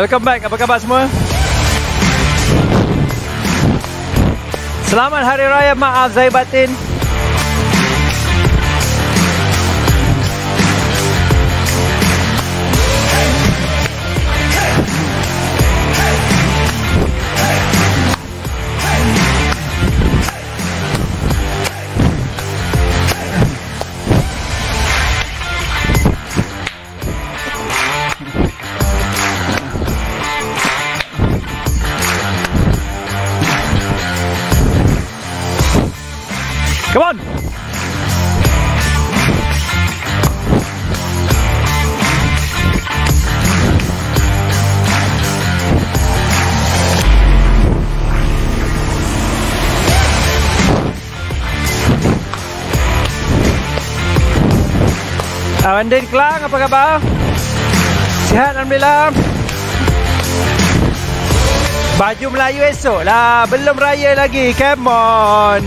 Welcome back, apa khabar semua? Selamat Hari Raya, maaf Zahir Batin Pandit klang apa khabar? Sihat Alhamdulillah Baju Melayu esok lah Belum raya lagi, come on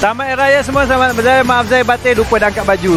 Selamat Raya semua, selamat berjaya. Maaf saya batin lupa dah angkat baju.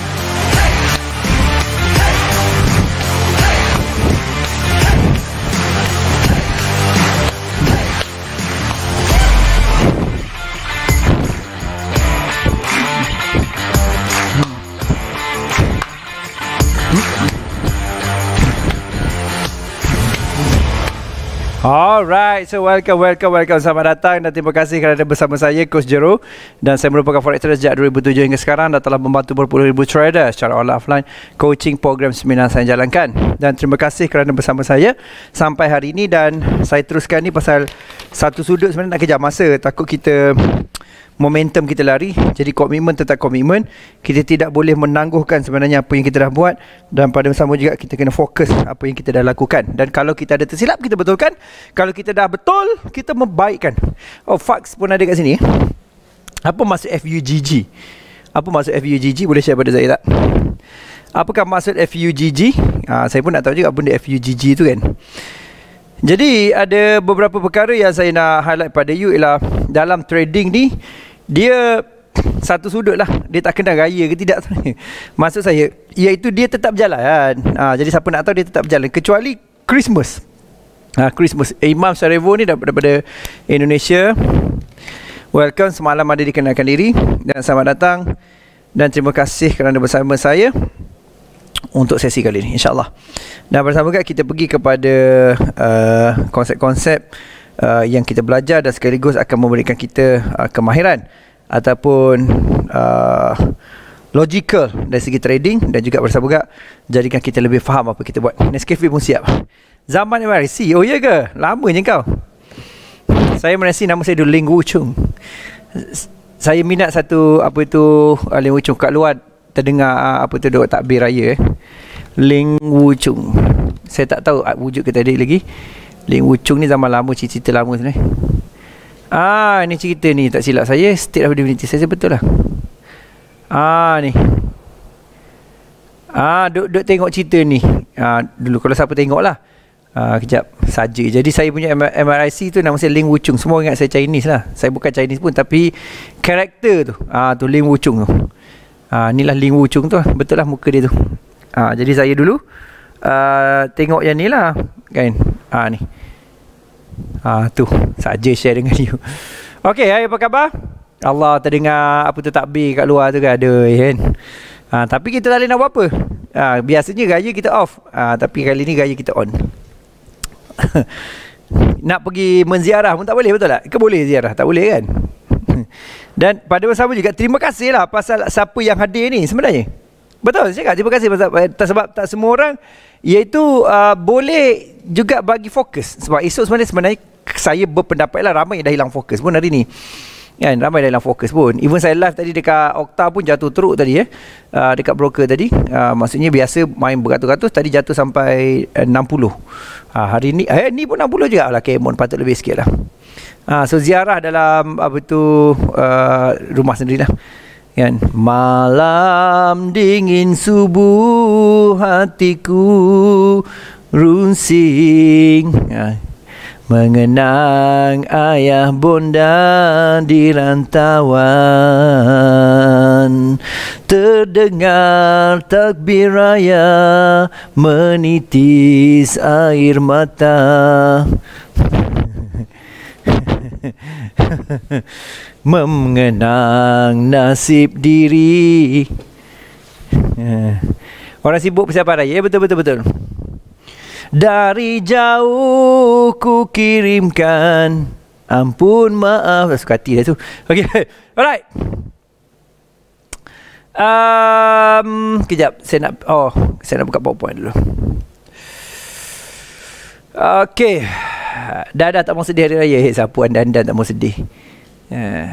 Alright, so welcome, welcome, welcome Selamat datang dan terima kasih kerana bersama saya Coach Jero Dan saya merupakan forex trader sejak 2007 hingga sekarang Dan telah membantu berpuluh ribu trader secara online offline Coaching program seminar saya jalankan Dan terima kasih kerana bersama saya Sampai hari ini dan saya teruskan ni pasal Satu sudut sebenarnya nak kejar masa Takut kita momentum kita lari jadi komitmen tetap komitmen kita tidak boleh menangguhkan sebenarnya apa yang kita dah buat dan pada masa sama juga kita kena fokus apa yang kita dah lakukan dan kalau kita ada tersilap kita betulkan kalau kita dah betul kita membaikkan oh fax pun ada kat sini eh. apa maksud FUGG apa maksud FUGG boleh share pada saya tak apakah maksud FUGG ha, ah, saya pun nak tahu juga apa benda FUGG tu kan jadi ada beberapa perkara yang saya nak highlight pada you ialah dalam trading ni dia satu sudut lah dia tak kena raya ke tidak maksud saya iaitu dia tetap berjalan ha, jadi siapa nak tahu dia tetap berjalan kecuali Christmas ha, Christmas Imam Sarevo ni daripada Indonesia welcome semalam ada dikenalkan diri dan selamat datang dan terima kasih kerana bersama saya untuk sesi kali ini insyaallah. Dan bersama kat kita pergi kepada uh, konsep-konsep uh, yang kita belajar dan sekaligus akan memberikan kita uh, kemahiran ataupun uh, logical dari segi trading dan juga bersama juga jadikan kita lebih faham apa kita buat. Nescafe pun siap. Zaman si, e Oh ya ke? Lama je kau. Saya merasa nama saya dulu Ling Wu Chung. Saya minat satu apa itu uh, Ling Wu Chung kat luar terdengar ah, apa tu doa takbir raya eh. Ling Wu Saya tak tahu ah, wujud kita tadi lagi. Ling Wu ni zaman lama cerita lama sini. Eh. Ah, ini cerita ni tak silap saya. State of Divinity. Saya, betul lah. Ah, ni. Ah, duk, duk tengok cerita ni. Ah, dulu kalau siapa tengok lah. Ah, kejap. Saja. Jadi saya punya MRIC tu nama saya Ling Wu Semua ingat saya Chinese lah. Saya bukan Chinese pun tapi karakter tu. Ah, tu Ling Wu tu. Ah ni lah Ling Wuchung tu Betul lah muka dia tu. Ah jadi saya dulu uh, tengok yang ni lah kan. Ah uh, ni. Ah tu saja share dengan you. Okey, hai apa khabar? Allah terdengar apa tu takbir kat luar tu kan ada kan. Ah tapi kita tak boleh nak buat apa. Ah biasanya gaya kita off. Ah tapi kali ni gaya kita on. nak pergi menziarah pun tak boleh betul tak? Ke boleh ziarah? Tak boleh kan? Dan pada masa sama juga terima kasih lah pasal siapa yang hadir ni sebenarnya. Betul saya cakap terima kasih pasal eh, tak sebab tak semua orang iaitu uh, boleh juga bagi fokus sebab esok sebenarnya sebenarnya saya berpendapat lah ramai yang dah hilang fokus pun hari ni. Kan ramai yang dah hilang fokus pun. Even saya live tadi dekat Okta pun jatuh teruk tadi eh. Uh, dekat broker tadi uh, maksudnya biasa main beratus-ratus tadi jatuh sampai uh, 60. Uh, hari ni eh ni pun 60 juga lah Kemon patut lebih sikit lah Ha, so ziarah dalam apa tu uh, rumah sendiri lah. Kan? Malam dingin subuh hatiku runsing. Ha. Mengenang ayah bunda di rantauan Terdengar takbir raya menitis air mata Mengenang nasib diri eh. Orang sibuk persiapan raya Betul-betul-betul Dari jauh ku kirimkan Ampun maaf Dah suka hati dah tu Okay Alright um, Kejap Saya nak Oh Saya nak buka powerpoint dulu Okay Ah, dah dah tak mau sedih hari raya hey, siapa dan dan tak mau sedih ha.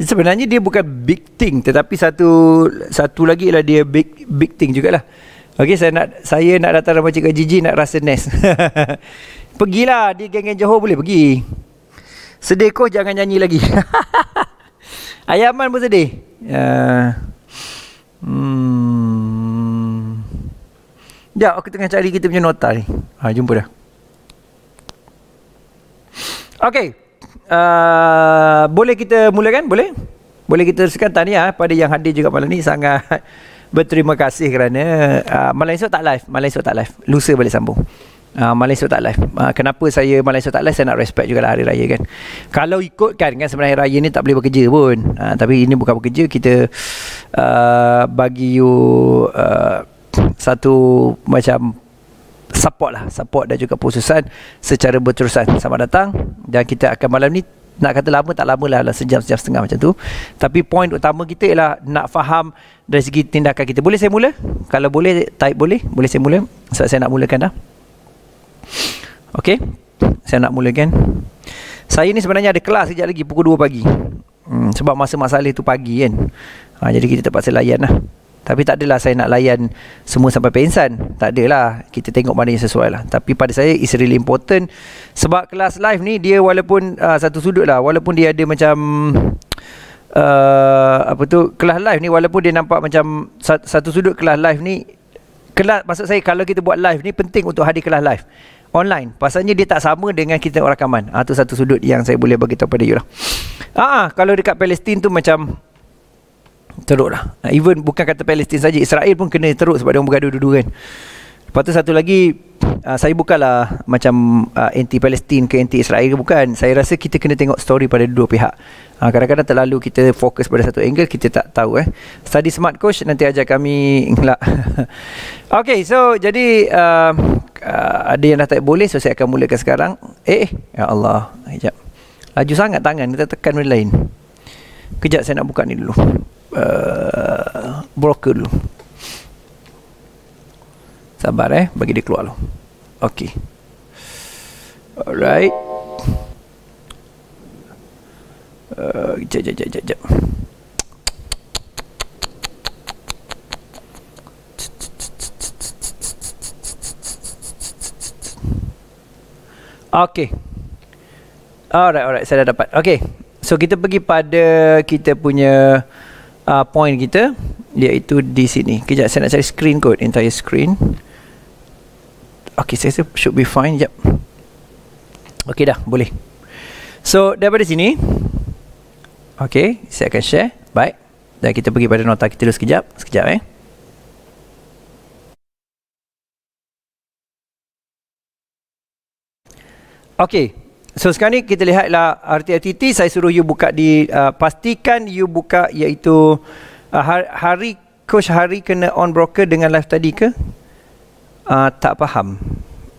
sebenarnya dia bukan big thing tetapi satu satu lagi ialah dia big big thing juga lah. Okay saya nak saya nak datang ramai cik Gigi nak rasa nest. Pergilah di geng-geng Johor boleh pergi. Sedih kau jangan nyanyi lagi. Ayaman pun sedih. Uh, hmm. Ya, aku tengah cari kita punya nota ni. Ha, jumpa dah. Okey. Uh, boleh kita mulakan? Boleh? Boleh kita teruskan tahniah eh, pada yang hadir juga malam ni sangat berterima kasih kerana uh, malam esok tak live, malam esok tak live. Lusa balik sambung. Uh, malam esok tak live. Uh, kenapa saya malam esok tak live? Saya nak respect juga hari raya kan. Kalau ikutkan kan sebenarnya raya ni tak boleh bekerja pun. Uh, tapi ini bukan bekerja kita uh, bagi you uh, satu macam support lah support dan juga pususan secara berterusan Sama datang dan kita akan malam ni nak kata lama tak lama lah, lah sejam sejam setengah macam tu tapi point utama kita ialah nak faham dari segi tindakan kita boleh saya mula kalau boleh type boleh boleh saya mula sebab so, saya nak mulakan dah Okay saya nak mulakan saya ni sebenarnya ada kelas sekejap lagi pukul 2 pagi hmm, sebab masa masalah tu pagi kan ha, jadi kita terpaksa layan lah tapi tak adalah saya nak layan semua sampai pensan. Tak adalah. Kita tengok mana yang sesuai lah. Tapi pada saya, it's really important. Sebab kelas live ni, dia walaupun uh, satu sudut lah. Walaupun dia ada macam... Uh, apa tu kelas live ni walaupun dia nampak macam satu sudut kelas live ni kelas maksud saya kalau kita buat live ni penting untuk hadir kelas live online pasalnya dia tak sama dengan kita rakaman ah uh, satu sudut yang saya boleh bagi tahu pada you lah ah uh, kalau dekat Palestin tu macam teruk lah even bukan kata Palestin saja Israel pun kena teruk sebab dia bergaduh dua-dua kan lepas tu satu lagi uh, saya bukanlah macam uh, ah, anti Palestin ke anti Israel ke bukan saya rasa kita kena tengok story pada dua pihak uh, kadang-kadang terlalu kita fokus pada satu angle kita tak tahu eh study smart coach nanti ajar kami Okay so jadi uh, uh, ada yang dah tak boleh so saya akan mulakan sekarang eh ya Allah sekejap laju sangat tangan kita tekan benda lain Kejap saya nak buka ni dulu uh, broker dulu sabar eh bagi dia keluar dulu ok alright uh, jap jap jap Okay Alright alright saya dah dapat Okay So kita pergi pada kita punya uh, point kita iaitu di sini. Kejap saya nak cari screen code, entire screen. Okay, saya rasa should be fine. Jap. Okay dah, boleh. So, daripada sini Okay, saya akan share. Baik. Dan kita pergi pada nota kita dulu sekejap. Sekejap eh. Okay, So sekarang ni kita lihatlah arti- RTTT saya suruh you buka di uh, pastikan you buka iaitu uh, hari coach hari kena on broker dengan live tadi ke? Uh, tak faham.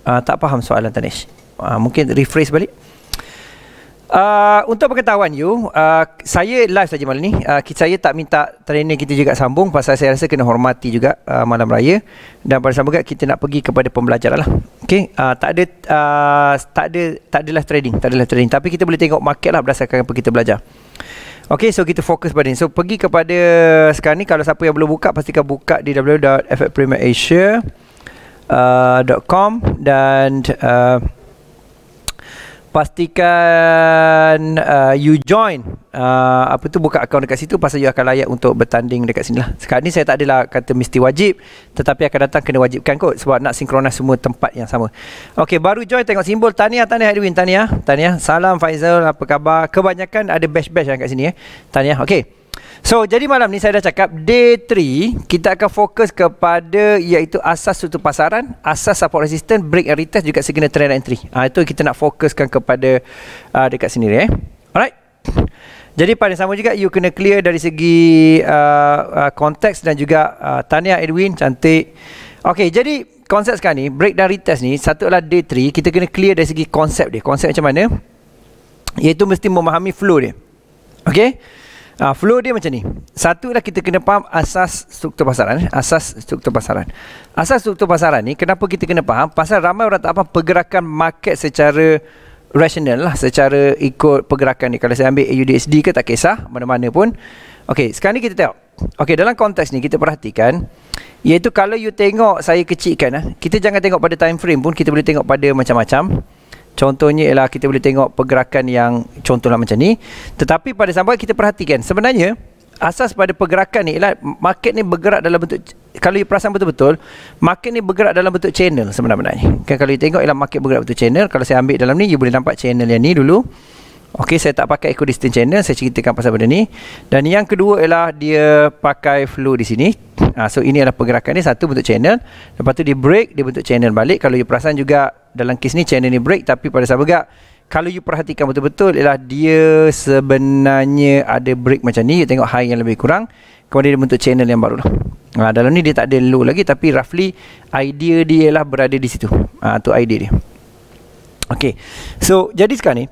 Uh, tak faham soalan Tanish. Uh, mungkin rephrase balik. Ah, untuk pengetahuan you, uh, saya live saja malam ni. Uh, saya tak minta trainer kita juga sambung pasal saya rasa kena hormati juga uh, malam raya dan pada sama juga kita nak pergi kepada pembelajaran lah. Okey, uh, tak ada uh, tak ada tak adalah trading, tak adalah trading tapi kita boleh tengok market lah berdasarkan apa kita belajar. Okey, so kita fokus pada ni. So pergi kepada sekarang ni kalau siapa yang belum buka pastikan buka di www.fxpremierasia.com uh, dan uh, pastikan uh, you join uh, apa tu buka akaun dekat situ pasal you akan layak untuk bertanding dekat sini lah sekarang ni saya tak adalah kata mesti wajib tetapi akan datang kena wajibkan kot sebab nak sinkronis semua tempat yang sama ok baru join tengok simbol tahniah tahniah Edwin tahniah tahniah salam Faizal apa khabar kebanyakan ada bash-bash kat sini eh tahniah ok So jadi malam ni saya dah cakap day 3 kita akan fokus kepada iaitu asas satu pasaran, asas support resistance, break and retest juga signal trend entry. Ah ha, itu kita nak fokuskan kepada uh, dekat sendiri eh. Alright. Jadi pada sama juga you kena clear dari segi konteks uh, uh, dan juga uh, Tania Edwin cantik. Okay jadi konsep sekarang ni break dan retest ni satu adalah day 3 kita kena clear dari segi konsep dia. Konsep macam mana? Iaitu mesti memahami flow dia. Okay. Uh, flow dia macam ni. Satu lah kita kena faham asas struktur pasaran. Eh. Asas struktur pasaran. Asas struktur pasaran ni kenapa kita kena faham? Pasal ramai orang tak faham pergerakan market secara rational lah. Secara ikut pergerakan ni. Kalau saya ambil AUDSD ke tak kisah. Mana-mana pun. Okay, sekarang ni kita tengok. Okay, dalam konteks ni kita perhatikan. Iaitu kalau you tengok saya kecilkan. Eh, kita jangan tengok pada time frame pun. Kita boleh tengok pada macam-macam. Contohnya ialah kita boleh tengok pergerakan yang contohlah macam ni. Tetapi pada sampai kita perhatikan sebenarnya asas pada pergerakan ni ialah market ni bergerak dalam bentuk kalau you perasan betul-betul market ni bergerak dalam bentuk channel sebenarnya. Kan kalau you tengok ialah market bergerak bentuk channel. Kalau saya ambil dalam ni you boleh nampak channel yang ni dulu. Okey saya tak pakai equidistant channel saya ceritakan pasal benda ni. Dan yang kedua ialah dia pakai flow di sini. Ha, so ini adalah pergerakan ni satu bentuk channel. Lepas tu dia break dia bentuk channel balik. Kalau you perasan juga dalam kes ni channel ni break tapi pada sebab kalau you perhatikan betul-betul ialah dia sebenarnya ada break macam ni you tengok high yang lebih kurang kemudian dia bentuk channel yang baru lah. ha, dalam ni dia tak ada low lagi tapi roughly idea dia lah berada di situ ha, tu idea dia Okay, so jadi sekarang ni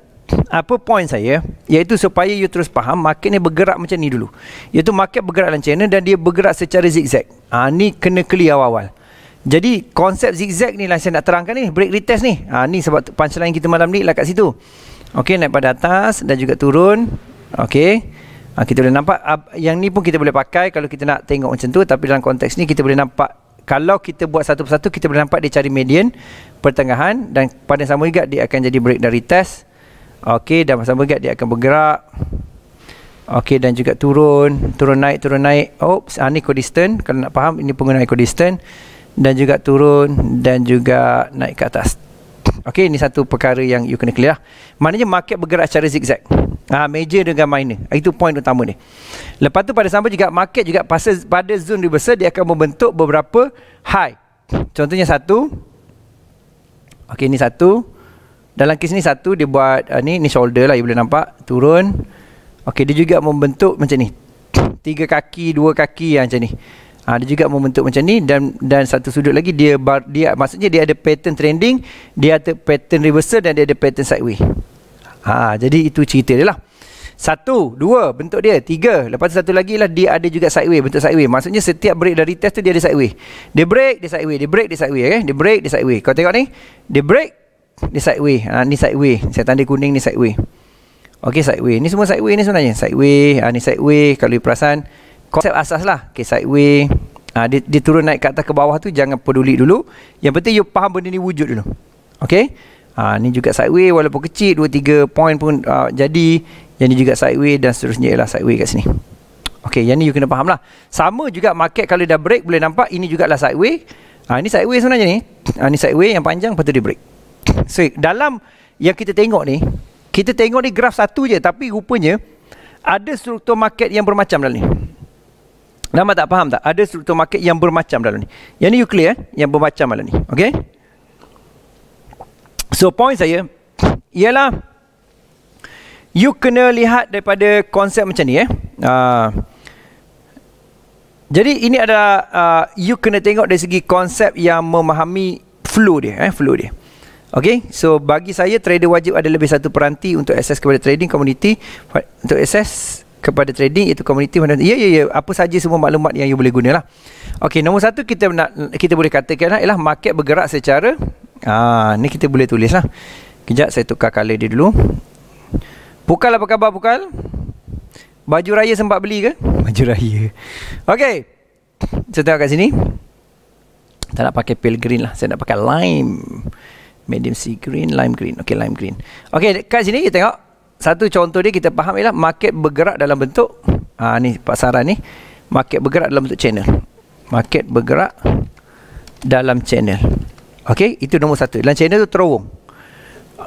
apa point saya iaitu supaya you terus faham market ni bergerak macam ni dulu iaitu market bergerak dalam channel dan dia bergerak secara zigzag ha, ni kena clear awal-awal jadi konsep zigzag ni lah saya nak terangkan ni Break retest ni ha, Ni sebab punchline kita malam ni lah kat situ Okay naik pada atas dan juga turun Okay ha, Kita boleh nampak ah, Yang ni pun kita boleh pakai Kalau kita nak tengok macam tu Tapi dalam konteks ni kita boleh nampak Kalau kita buat satu persatu Kita boleh nampak dia cari median Pertengahan Dan pada sama juga dia akan jadi break dan retest Okay dan pada sama juga dia akan bergerak Okey dan juga turun, turun naik, turun naik. Oops, ah, ini equidistant. Kalau nak faham, ini penggunaan equidistant dan juga turun dan juga naik ke atas. Okey, ini satu perkara yang you kena clear lah. Maknanya market bergerak secara zigzag. Ah ha, major dengan minor. Itu point utama ni. Lepas tu pada sama juga market juga pasal pada zone reversal dia akan membentuk beberapa high. Contohnya satu. Okey, ini satu. Dalam kes ni satu dia buat uh, ni ni shoulder lah you boleh nampak turun. Okey, dia juga membentuk macam ni. Tiga kaki, dua kaki yang ah, macam ni. Ha, dia juga membentuk macam ni dan dan satu sudut lagi dia bar, dia maksudnya dia ada pattern trending, dia ada pattern reversal dan dia ada pattern sideways. Ha, jadi itu cerita dia lah. Satu, dua bentuk dia. Tiga, lepas tu satu lagi lah dia ada juga sideways, bentuk sideways. Maksudnya setiap break dari test tu dia ada sideways. Dia break, dia sideways. Dia break, dia sideways. Okay? Dia break, dia sideways. Kau tengok ni. Dia break, dia sideways. Ha, ni sideways. Saya tanda kuning ni sideways. Okay, sideways. Ni semua sideways ni sebenarnya. Sideways, ha, ni sideways. Kalau you perasan, konsep asas lah okay, sideway uh, dia, dia turun naik kat atas ke bawah tu jangan peduli dulu yang penting you faham benda ni wujud dulu Okay uh, ni juga sideway walaupun kecil 2-3 point pun uh, jadi yang ni juga sideway dan seterusnya ialah sideway kat sini Okay yang ni you kena faham lah sama juga market kalau dah break boleh nampak ini jugalah sideway uh, ni sideway sebenarnya ni uh, ni sideway yang panjang lepas tu dia break so dalam yang kita tengok ni kita tengok ni graf satu je tapi rupanya ada struktur market yang bermacam dalam ni Nama tak faham tak? Ada struktur market yang bermacam dalam ni. Yang ni you clear eh? Yang bermacam dalam ni. Okay? So, point saya ialah you kena lihat daripada konsep macam ni eh. Uh, jadi, ini adalah uh, you kena tengok dari segi konsep yang memahami flow dia eh. Flow dia. Okay? So, bagi saya trader wajib ada lebih satu peranti untuk akses kepada trading community. Untuk akses kepada trading itu komuniti mana ya ya ya apa saja semua maklumat yang you boleh gunalah okey nombor satu kita nak kita boleh katakan ialah market bergerak secara ah ni kita boleh tulislah kejap saya tukar color dia dulu bukan apa khabar bukan baju raya sempat beli ke baju raya okey saya tengok kat sini tak nak pakai pale green lah saya nak pakai lime medium sea green lime green okey lime green okey kat sini kita tengok satu contoh dia kita faham ialah market bergerak dalam bentuk ah ha, ni pasaran ni market bergerak dalam bentuk channel market bergerak dalam channel Okey, itu nombor satu dalam channel tu terowong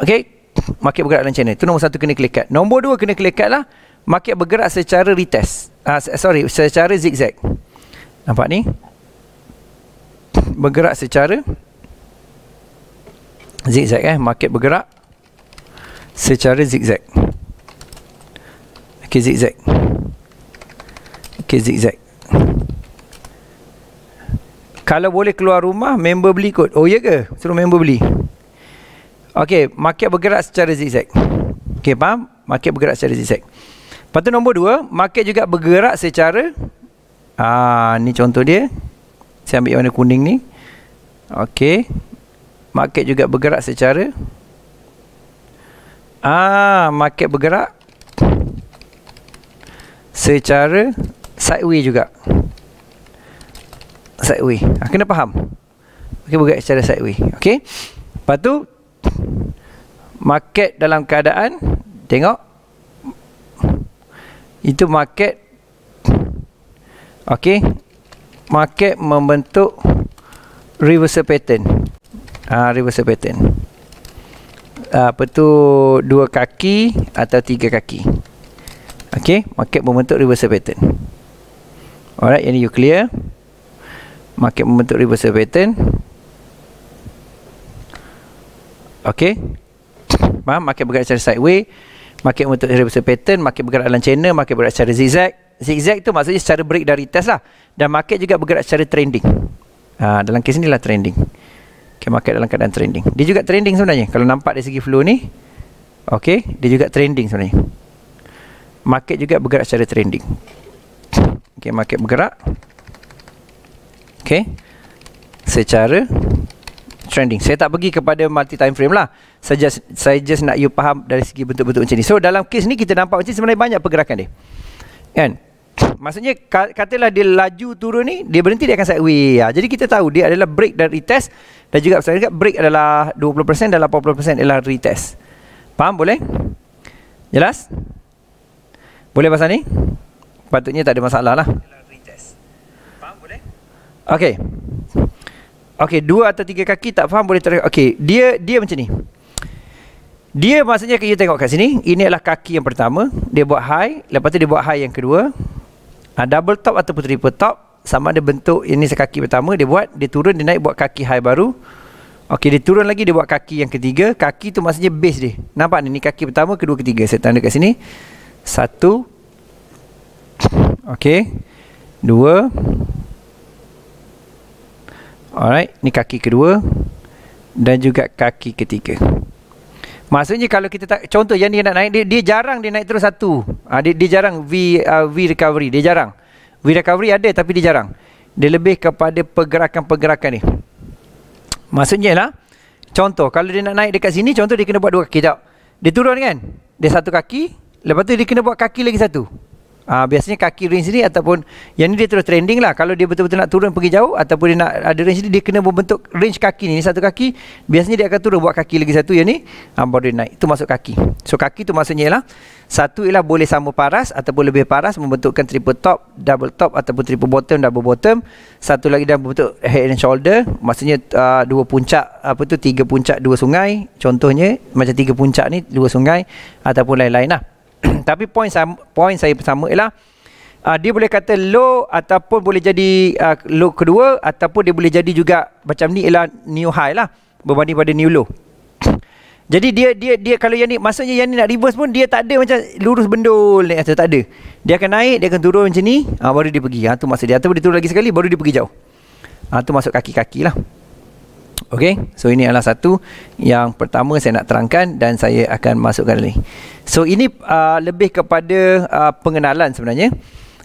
Okey, market bergerak dalam channel tu nombor satu kena klikat nombor dua kena klikat lah market bergerak secara retest ah sorry secara zigzag nampak ni bergerak secara zigzag eh market bergerak secara zigzag. Okey zigzag. Okey zigzag. Kalau boleh keluar rumah member beli kot. Oh ya ke? Suruh member beli. Okey, market bergerak secara zigzag. Okey, faham? Market bergerak secara zigzag. Lepas nombor dua, market juga bergerak secara ah ni contoh dia. Saya ambil yang warna kuning ni. Okey. Market juga bergerak secara Ah, market bergerak secara sideway juga. Sideway. Ah, kena faham. Okey, bergerak secara sideway. Okey. Lepas tu market dalam keadaan tengok itu market Okey. Market membentuk reversal pattern. Ah, reversal pattern. Ah, apa tu dua kaki atau tiga kaki. Okey, market membentuk reversal pattern. Alright, yang ni you clear. Market membentuk reversal pattern. Okey. Faham? Market bergerak secara sideway. Market membentuk reversal pattern. Market bergerak dalam channel. Market bergerak secara zigzag. Zigzag tu maksudnya secara break dari test lah. Dan market juga bergerak secara trending. Ha, dalam kes ni lah Trending. Okay, market dalam keadaan trending. Dia juga trending sebenarnya. Kalau nampak dari segi flow ni. Okay, dia juga trending sebenarnya. Market juga bergerak secara trending. Okay, market bergerak. Okay. Secara trending. Saya tak pergi kepada multi time frame lah. Saya just, saya just nak you faham dari segi bentuk-bentuk macam ni. So, dalam case ni kita nampak macam sebenarnya banyak pergerakan dia. Kan? maksudnya katalah dia laju turun ni dia berhenti dia akan sideways ya. Ha, jadi kita tahu dia adalah break dan retest dan juga saya cakap break adalah 20% dan 80% adalah retest faham boleh jelas boleh pasal ni patutnya tak ada masalah lah faham boleh ok ok dua atau tiga kaki tak faham boleh tarik ok dia dia macam ni dia maksudnya kita tengok kat sini ini adalah kaki yang pertama dia buat high lepas tu dia buat high yang kedua uh, double top ataupun triple top sama ada bentuk ini sekaki pertama dia buat dia turun dia naik buat kaki high baru Okey, dia turun lagi dia buat kaki yang ketiga kaki tu maksudnya base dia nampak ni ni kaki pertama kedua ketiga saya tanda kat sini satu Okey, dua alright ni kaki kedua dan juga kaki ketiga Maksudnya kalau kita tak contoh yang dia nak naik dia, dia jarang dia naik terus satu. Ha, dia, dia jarang V uh, V recovery, dia jarang. V recovery ada tapi dia jarang. Dia lebih kepada pergerakan-pergerakan ni. Maksudnya lah contoh kalau dia nak naik dekat sini contoh dia kena buat dua kaki tak. Dia turun kan? Dia satu kaki, lepas tu dia kena buat kaki lagi satu. Uh, biasanya kaki range sini ataupun yang ni dia terus trending lah. Kalau dia betul-betul nak turun pergi jauh ataupun dia nak ada range ni dia kena membentuk range kaki ni. Ini satu kaki biasanya dia akan turun buat kaki lagi satu yang ni uh, baru dia naik. Itu masuk kaki. So kaki tu maksudnya ialah satu ialah boleh sama paras ataupun lebih paras membentukkan triple top, double top ataupun triple bottom, double bottom. Satu lagi dia membentuk head and shoulder maksudnya uh, dua puncak apa tu tiga puncak dua sungai contohnya macam tiga puncak ni dua sungai ataupun lain-lain lah. Hmm, tapi point sama, point saya sama ialah uh, dia boleh kata low ataupun boleh jadi uh, low kedua ataupun dia boleh jadi juga macam ni ialah new high lah berbanding pada new low. Jadi dia dia dia kalau yang ni maksudnya yang ni nak reverse pun dia tak ada macam lurus bendul ni atau tak ada. Dia akan naik, dia akan turun macam ni, uh, baru dia pergi. Ha tu maksud dia. Atau dia turun lagi sekali baru dia pergi jauh. Ha tu masuk kaki-kaki lah. Okay, so ini adalah satu yang pertama saya nak terangkan dan saya akan masukkan lagi. So ini uh, lebih kepada uh, pengenalan sebenarnya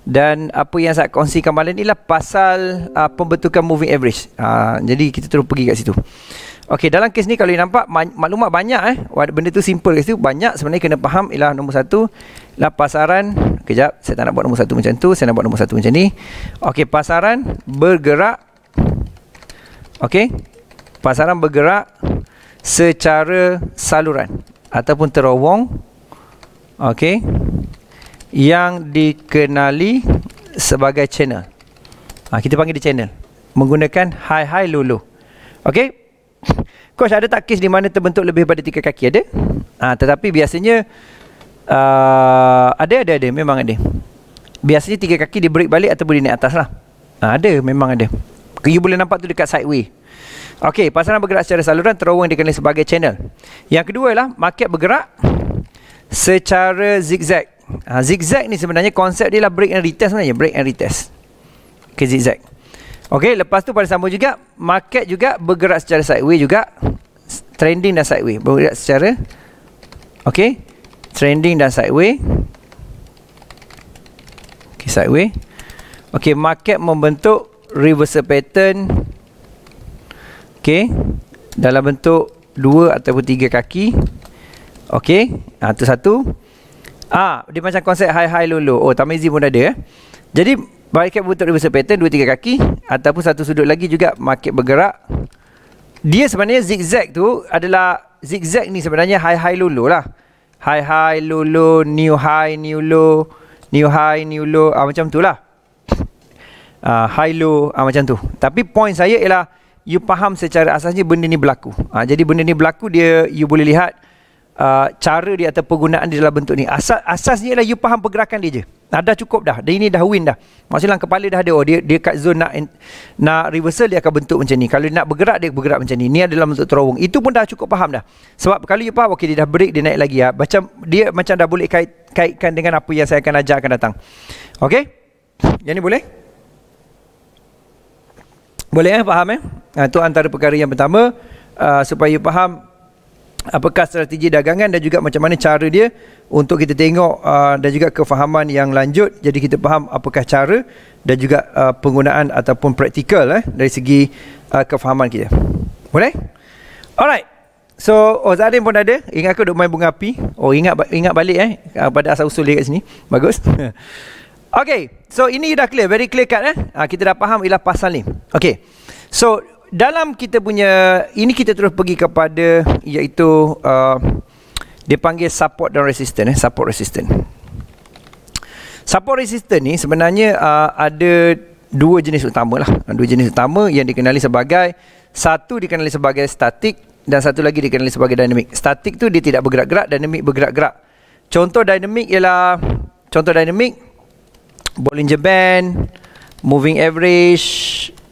dan apa yang saya kongsikan malam ni lah pasal uh, pembentukan moving average. Uh, jadi kita terus pergi kat situ. Okay, dalam kes ni kalau you nampak maklumat banyak eh. Benda tu simple kat situ. Banyak sebenarnya kena faham ialah nombor satu. Lah pasaran, kejap saya tak nak buat nombor satu macam tu. Saya nak buat nombor satu macam ni. Okay, pasaran bergerak. Okay, pasaran bergerak secara saluran ataupun terowong okey yang dikenali sebagai channel ha, kita panggil dia channel menggunakan high high low low okey coach ada tak kes di mana terbentuk lebih pada tiga kaki ada ha, tetapi biasanya uh, ada ada ada memang ada biasanya tiga kaki di break balik ataupun di naik atas lah ha, ada memang ada Kau boleh nampak tu dekat sideway Okey, pasaran bergerak secara saluran terowong dikenali sebagai channel. Yang kedua ialah market bergerak secara zigzag. Ha, zigzag ni sebenarnya konsep dia lah break and retest sebenarnya. Break and retest. Okey, zigzag. Okey, lepas tu pada sambung juga, market juga bergerak secara sideways juga. Trending dan sideways. Bergerak secara. Okey. Trending dan sideways. Okey, sideways. Okey, market membentuk reversal pattern Okey. Dalam bentuk dua ataupun tiga kaki. Okey. Ha, tu satu. Ah, ha, dia macam konsep high-high low, low. Oh, Tamizi pun ada eh. Jadi, barikat bentuk reversal pattern dua tiga kaki. Ataupun satu sudut lagi juga market bergerak. Dia sebenarnya zigzag tu adalah zigzag ni sebenarnya high-high low, low lah. High-high low, low, new high, new low. New high, new low. ha, ah, macam tu lah. Ah, high low. Ah, macam tu. Tapi point saya ialah you faham secara asasnya benda ni berlaku. Ha, jadi benda ni berlaku dia you boleh lihat uh, cara dia atau penggunaan dia dalam bentuk ni. Asas asasnya ialah you faham pergerakan dia je. Nah, dah cukup dah. Dan ini dah win dah. Maksudnya lang kepala dah ada. Oh, dia, dia kat zone nak, nak reversal dia akan bentuk macam ni. Kalau dia nak bergerak dia bergerak macam ni. Ni adalah bentuk terowong. Itu pun dah cukup faham dah. Sebab kalau you faham okay, dia dah break dia naik lagi. Ya. Macam dia macam dah boleh kait, kaitkan dengan apa yang saya akan ajar akan datang. Okay? Yang ni boleh? Boleh eh faham eh? Ah, itu antara perkara yang pertama uh, supaya faham apakah strategi dagangan dan juga macam mana cara dia untuk kita tengok uh, dan juga kefahaman yang lanjut jadi kita faham apakah cara dan juga uh, penggunaan ataupun praktikal eh dari segi uh, kefahaman kita. Boleh? Alright. So, oh Ozarin pun ada. Ingat aku duk main bunga api. Oh, ingat ingat balik eh pada asal-usul dia kat sini. Bagus. Okay, so ini dah clear, very clear cut eh. Ha, kita dah faham ialah pasal ni. Okay, so dalam kita punya, ini kita terus pergi kepada iaitu uh, dia panggil support dan resistance eh, support resistance. Support resistance ni sebenarnya uh, ada dua jenis utama lah. Dua jenis utama yang dikenali sebagai, satu dikenali sebagai statik dan satu lagi dikenali sebagai dynamic. Statik tu dia tidak bergerak-gerak, dynamic bergerak-gerak. Contoh dynamic ialah, contoh dynamic. Bollinger Band, Moving Average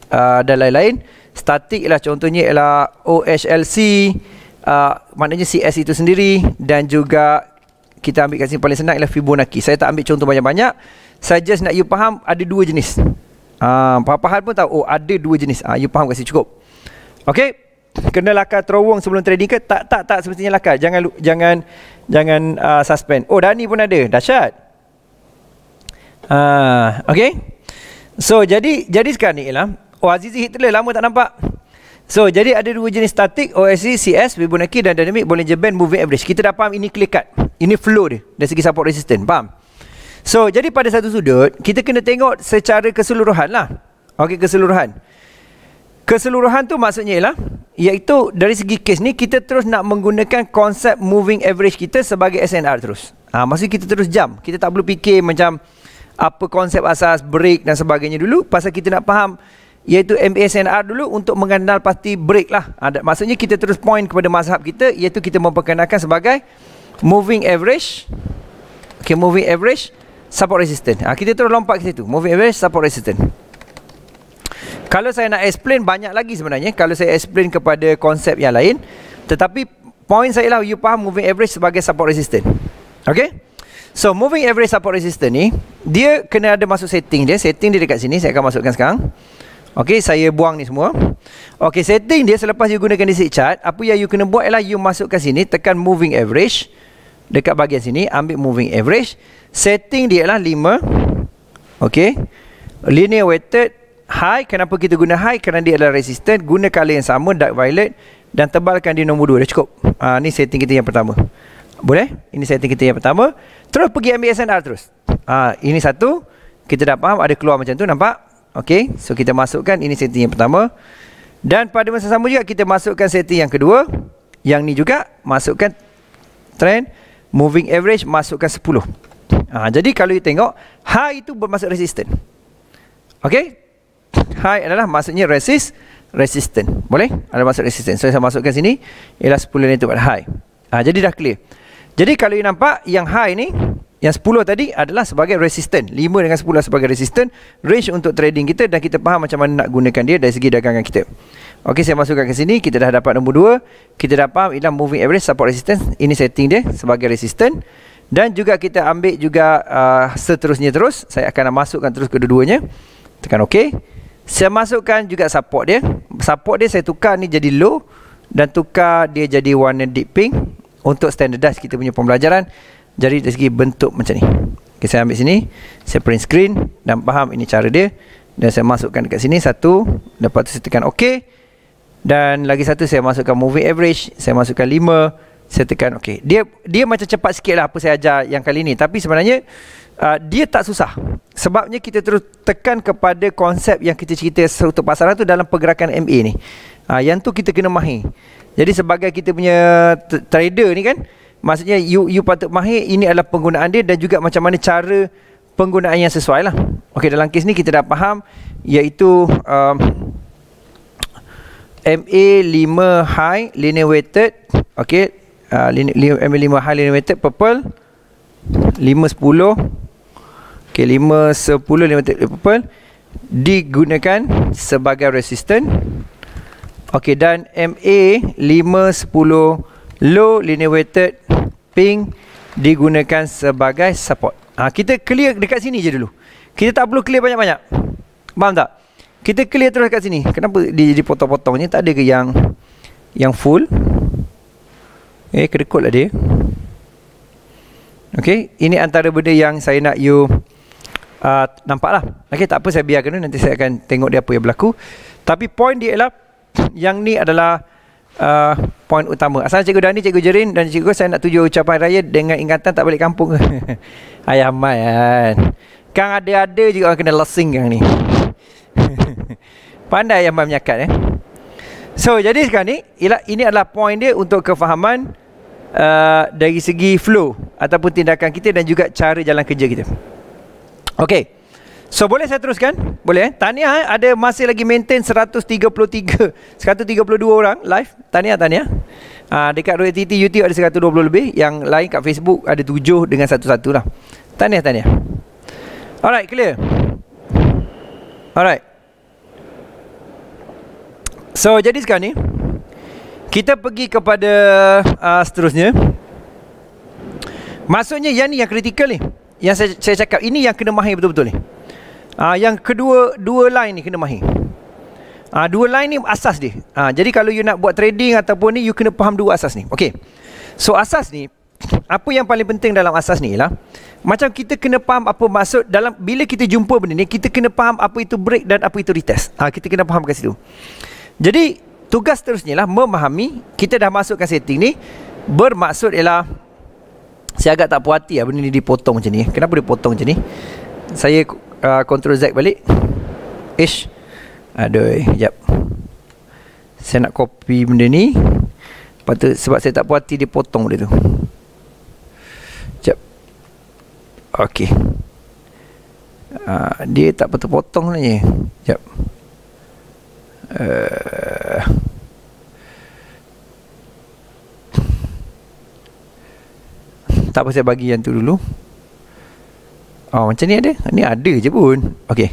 uh, dan lain-lain. Statik lah contohnya ialah OHLC, uh, maknanya CS itu e sendiri dan juga kita ambil kat sini paling senang ialah Fibonacci. Saya tak ambil contoh banyak-banyak. Saya just nak you faham ada dua jenis. Ah, uh, apa pun tahu oh ada dua jenis. Ah, uh, you faham kat sini cukup. Okay. Kena lakar terowong sebelum trading ke? Tak tak tak semestinya lakar. Jangan jangan jangan uh, suspend. Oh, Dani pun ada. Dahsyat. Ah, okay. So jadi jadi sekarang ni ialah Oh Azizi Hitler lama tak nampak. So jadi ada dua jenis statik, OSC CS Fibonacci dan dynamic Bollinger Band moving average. Kita dah faham ini clear cut. Ini flow dia dari segi support resistance. Faham? So jadi pada satu sudut kita kena tengok secara keseluruhan lah. Okay keseluruhan. Keseluruhan tu maksudnya ialah iaitu dari segi case ni kita terus nak menggunakan konsep moving average kita sebagai SNR terus. Ah ha, maksud kita terus jam. Kita tak perlu fikir macam apa konsep asas break dan sebagainya dulu pasal kita nak faham iaitu MASNR dulu untuk mengenal pasti break lah ha, maksudnya kita terus point kepada mazhab kita iaitu kita memperkenalkan sebagai moving average ok moving average support resistance ha, kita terus lompat ke situ moving average support resistance kalau saya nak explain banyak lagi sebenarnya kalau saya explain kepada konsep yang lain tetapi point saya lah you faham moving average sebagai support resistance ok ok So moving average support resistor ni Dia kena ada masuk setting dia Setting dia dekat sini Saya akan masukkan sekarang Okay saya buang ni semua Okay setting dia selepas you gunakan DC chart Apa yang you kena buat ialah You masukkan sini Tekan moving average Dekat bahagian sini Ambil moving average Setting dia ialah 5 Okay Linear weighted High Kenapa kita guna high Kerana dia adalah resistant Guna color yang sama Dark violet Dan tebalkan dia nombor 2 Dah cukup uh, Ni setting kita yang pertama boleh? Ini setting kita yang pertama. Terus pergi ambil SNR terus. ha, ini satu. Kita dah faham ada keluar macam tu nampak? Okey. So kita masukkan ini setting yang pertama. Dan pada masa sama juga kita masukkan setting yang kedua. Yang ni juga masukkan trend moving average masukkan 10. Ha, jadi kalau kita tengok high itu bermaksud resistant. Okey? High adalah maksudnya resist resistant. Boleh? Ada maksud resistant. So saya masukkan sini ialah 10 ni tu high. Ha, jadi dah clear. Jadi kalau you nampak yang high ni yang 10 tadi adalah sebagai resistant. 5 dengan 10 sebagai resistant. Range untuk trading kita dan kita faham macam mana nak gunakan dia dari segi dagangan kita. Okey, saya masukkan ke sini. Kita dah dapat nombor 2. Kita dah faham ialah moving average support resistance. Ini setting dia sebagai resistant. Dan juga kita ambil juga uh, seterusnya terus. Saya akan masukkan terus kedua-duanya. Tekan OK. Saya masukkan juga support dia. Support dia saya tukar ni jadi low. Dan tukar dia jadi warna deep pink untuk standardize kita punya pembelajaran jadi dari segi bentuk macam ni okay, saya ambil sini saya print screen dan faham ini cara dia dan saya masukkan dekat sini satu dapat tu saya tekan ok dan lagi satu saya masukkan moving average saya masukkan lima, saya tekan ok dia dia macam cepat sikit lah apa saya ajar yang kali ni tapi sebenarnya uh, dia tak susah sebabnya kita terus tekan kepada konsep yang kita cerita untuk pasaran tu dalam pergerakan MA ni Ha, yang tu kita kena mahir. Jadi sebagai kita punya trader ni kan, maksudnya you you patut mahir ini adalah penggunaan dia dan juga macam mana cara penggunaan yang sesuai lah. Okey dalam kes ni kita dah faham iaitu um, MA5 high linear weighted okey uh, MA5 high linear weighted purple 510 okey 510 linear weighted purple digunakan sebagai resistance Okey dan MA 510 low linear weighted ping digunakan sebagai support. Ha, kita clear dekat sini je dulu. Kita tak perlu clear banyak-banyak. Faham tak? Kita clear terus dekat sini. Kenapa dia jadi potong-potong ni? Tak ada ke yang yang full? Eh, kedekutlah dia. Okey, ini antara benda yang saya nak you uh, nampaklah. Okay tak apa saya biarkan dulu. Nanti saya akan tengok dia apa yang berlaku. Tapi point dia ialah yang ni adalah uh, poin utama. Asal Cikgu Dani, Cikgu Jerin dan Cikgu saya nak tuju ucapan raya dengan ingatan tak balik kampung ke. Ayah mai kan. Kang ada-ada juga orang kena lesing kang ni. Pandai yang mai menyakat eh. So, jadi sekarang ni ialah ini adalah poin dia untuk kefahaman uh, dari segi flow ataupun tindakan kita dan juga cara jalan kerja kita. Okey. So boleh saya teruskan? Boleh eh? Tahniah eh? ada masih lagi maintain 133 132 orang live. Tahniah tahniah. Ah dekat Royal TT YouTube ada 120 lebih, yang lain kat Facebook ada 7 dengan satu-satu lah. Tahniah tahniah. Alright, clear. Alright. So jadi sekarang ni kita pergi kepada uh, seterusnya. Maksudnya yang ni yang kritikal ni. Yang saya, saya cakap ini yang kena mahir betul-betul ni. Ah ha, yang kedua dua line ni kena mahir. Ah ha, dua line ni asas dia. Ha, jadi kalau you nak buat trading ataupun ni you kena faham dua asas ni. Okey. So asas ni apa yang paling penting dalam asas ni ialah macam kita kena faham apa maksud dalam bila kita jumpa benda ni kita kena faham apa itu break dan apa itu retest. Ah ha, kita kena faham kat situ. Jadi tugas seterusnya lah memahami kita dah masukkan setting ni bermaksud ialah saya agak tak puas hati lah benda ni dipotong macam ni. Kenapa dipotong macam ni? Saya uh, control Z balik ish aduh jap saya nak copy benda ni lepas tu sebab saya tak puati dia potong benda tu jap ok uh, dia tak patut potong ni jap Uh, eh. tak apa saya bagi yang tu dulu Oh macam ni ada Ni ada je pun Okay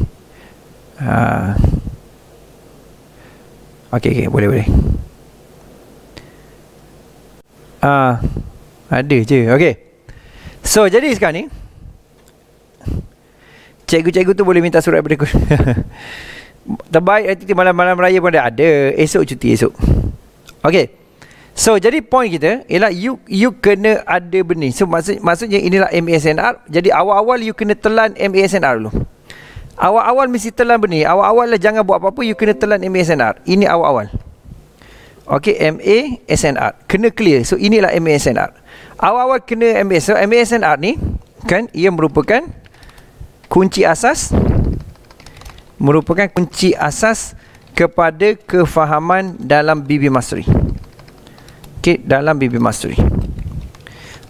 ha. Ah. Okay okay boleh boleh Ah, ha. Ada je Okay So jadi sekarang ni Cikgu-cikgu tu boleh minta surat daripada aku Terbaik nanti malam-malam raya pun ada Ada Esok cuti esok Okay So jadi point kita ialah you you kena ada benih. So maksud, maksudnya inilah MASNR. Jadi awal-awal you kena telan MASNR dulu. Awal-awal mesti telan benih. Awal-awal lah jangan buat apa-apa you kena telan MASNR. Ini awal-awal. Okay, MASNR. Kena clear. So inilah MASNR. Awal-awal kena MASNR. So MASNR ni kan ia merupakan kunci asas merupakan kunci asas kepada kefahaman dalam BB Masri okey dalam bibi masturi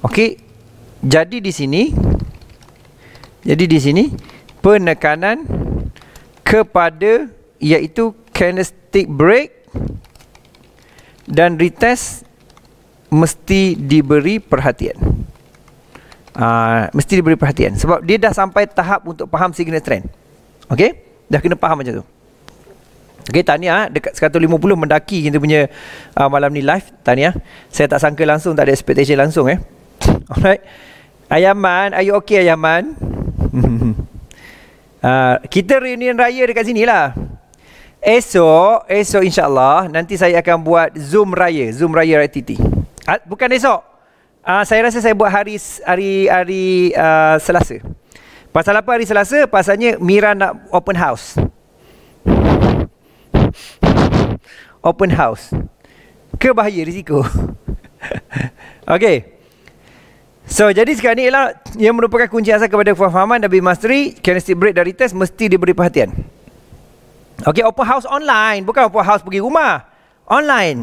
okey jadi di sini jadi di sini penekanan kepada iaitu kinetic break dan retest mesti diberi perhatian Aa, ah, mesti diberi perhatian sebab dia dah sampai tahap untuk faham signal trend okey dah kena faham macam tu Okay tahniah ah, dekat 150 mendaki kita punya uh, malam ni live tahniah. Saya tak sangka langsung tak ada expectation langsung eh. Alright. Ayaman, are you okay Ayaman? uh, kita reunion raya dekat sini lah Esok, esok insyaAllah Nanti saya akan buat Zoom raya Zoom raya activity ha, Bukan esok uh, Saya rasa saya buat hari Hari, hari uh, Selasa Pasal apa hari Selasa? Pasalnya Mira nak open house open house ke bahaya risiko Okay, So jadi sekarang ni ialah yang merupakan kunci asas kepada kefahaman dan mastery candlestick break dari test mesti diberi perhatian. Okay, open house online, bukan open house pergi rumah. Online.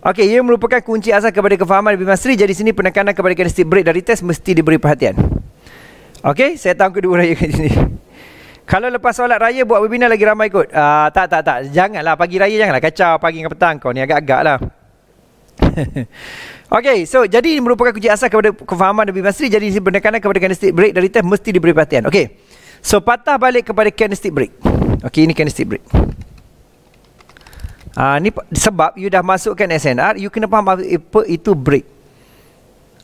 Okay, ia merupakan kunci asas kepada kefahaman dan mastery. Jadi sini penekanan kepada candlestick break dari test mesti diberi perhatian. Okay, saya tahu kedua raya kat sini. Kalau lepas solat raya buat webinar lagi ramai kot. Uh, tak tak tak. Janganlah pagi raya janganlah kacau pagi dengan petang kau ni agak-agak lah. okay, so jadi merupakan kunci asas kepada kefahaman lebih pasti. Jadi ini kepada candlestick break dari teh mesti diberi perhatian. Okay, so patah balik kepada candlestick break. Okay, ini candlestick break. uh, ini sebab you dah masukkan SNR, you kena faham apa itu break.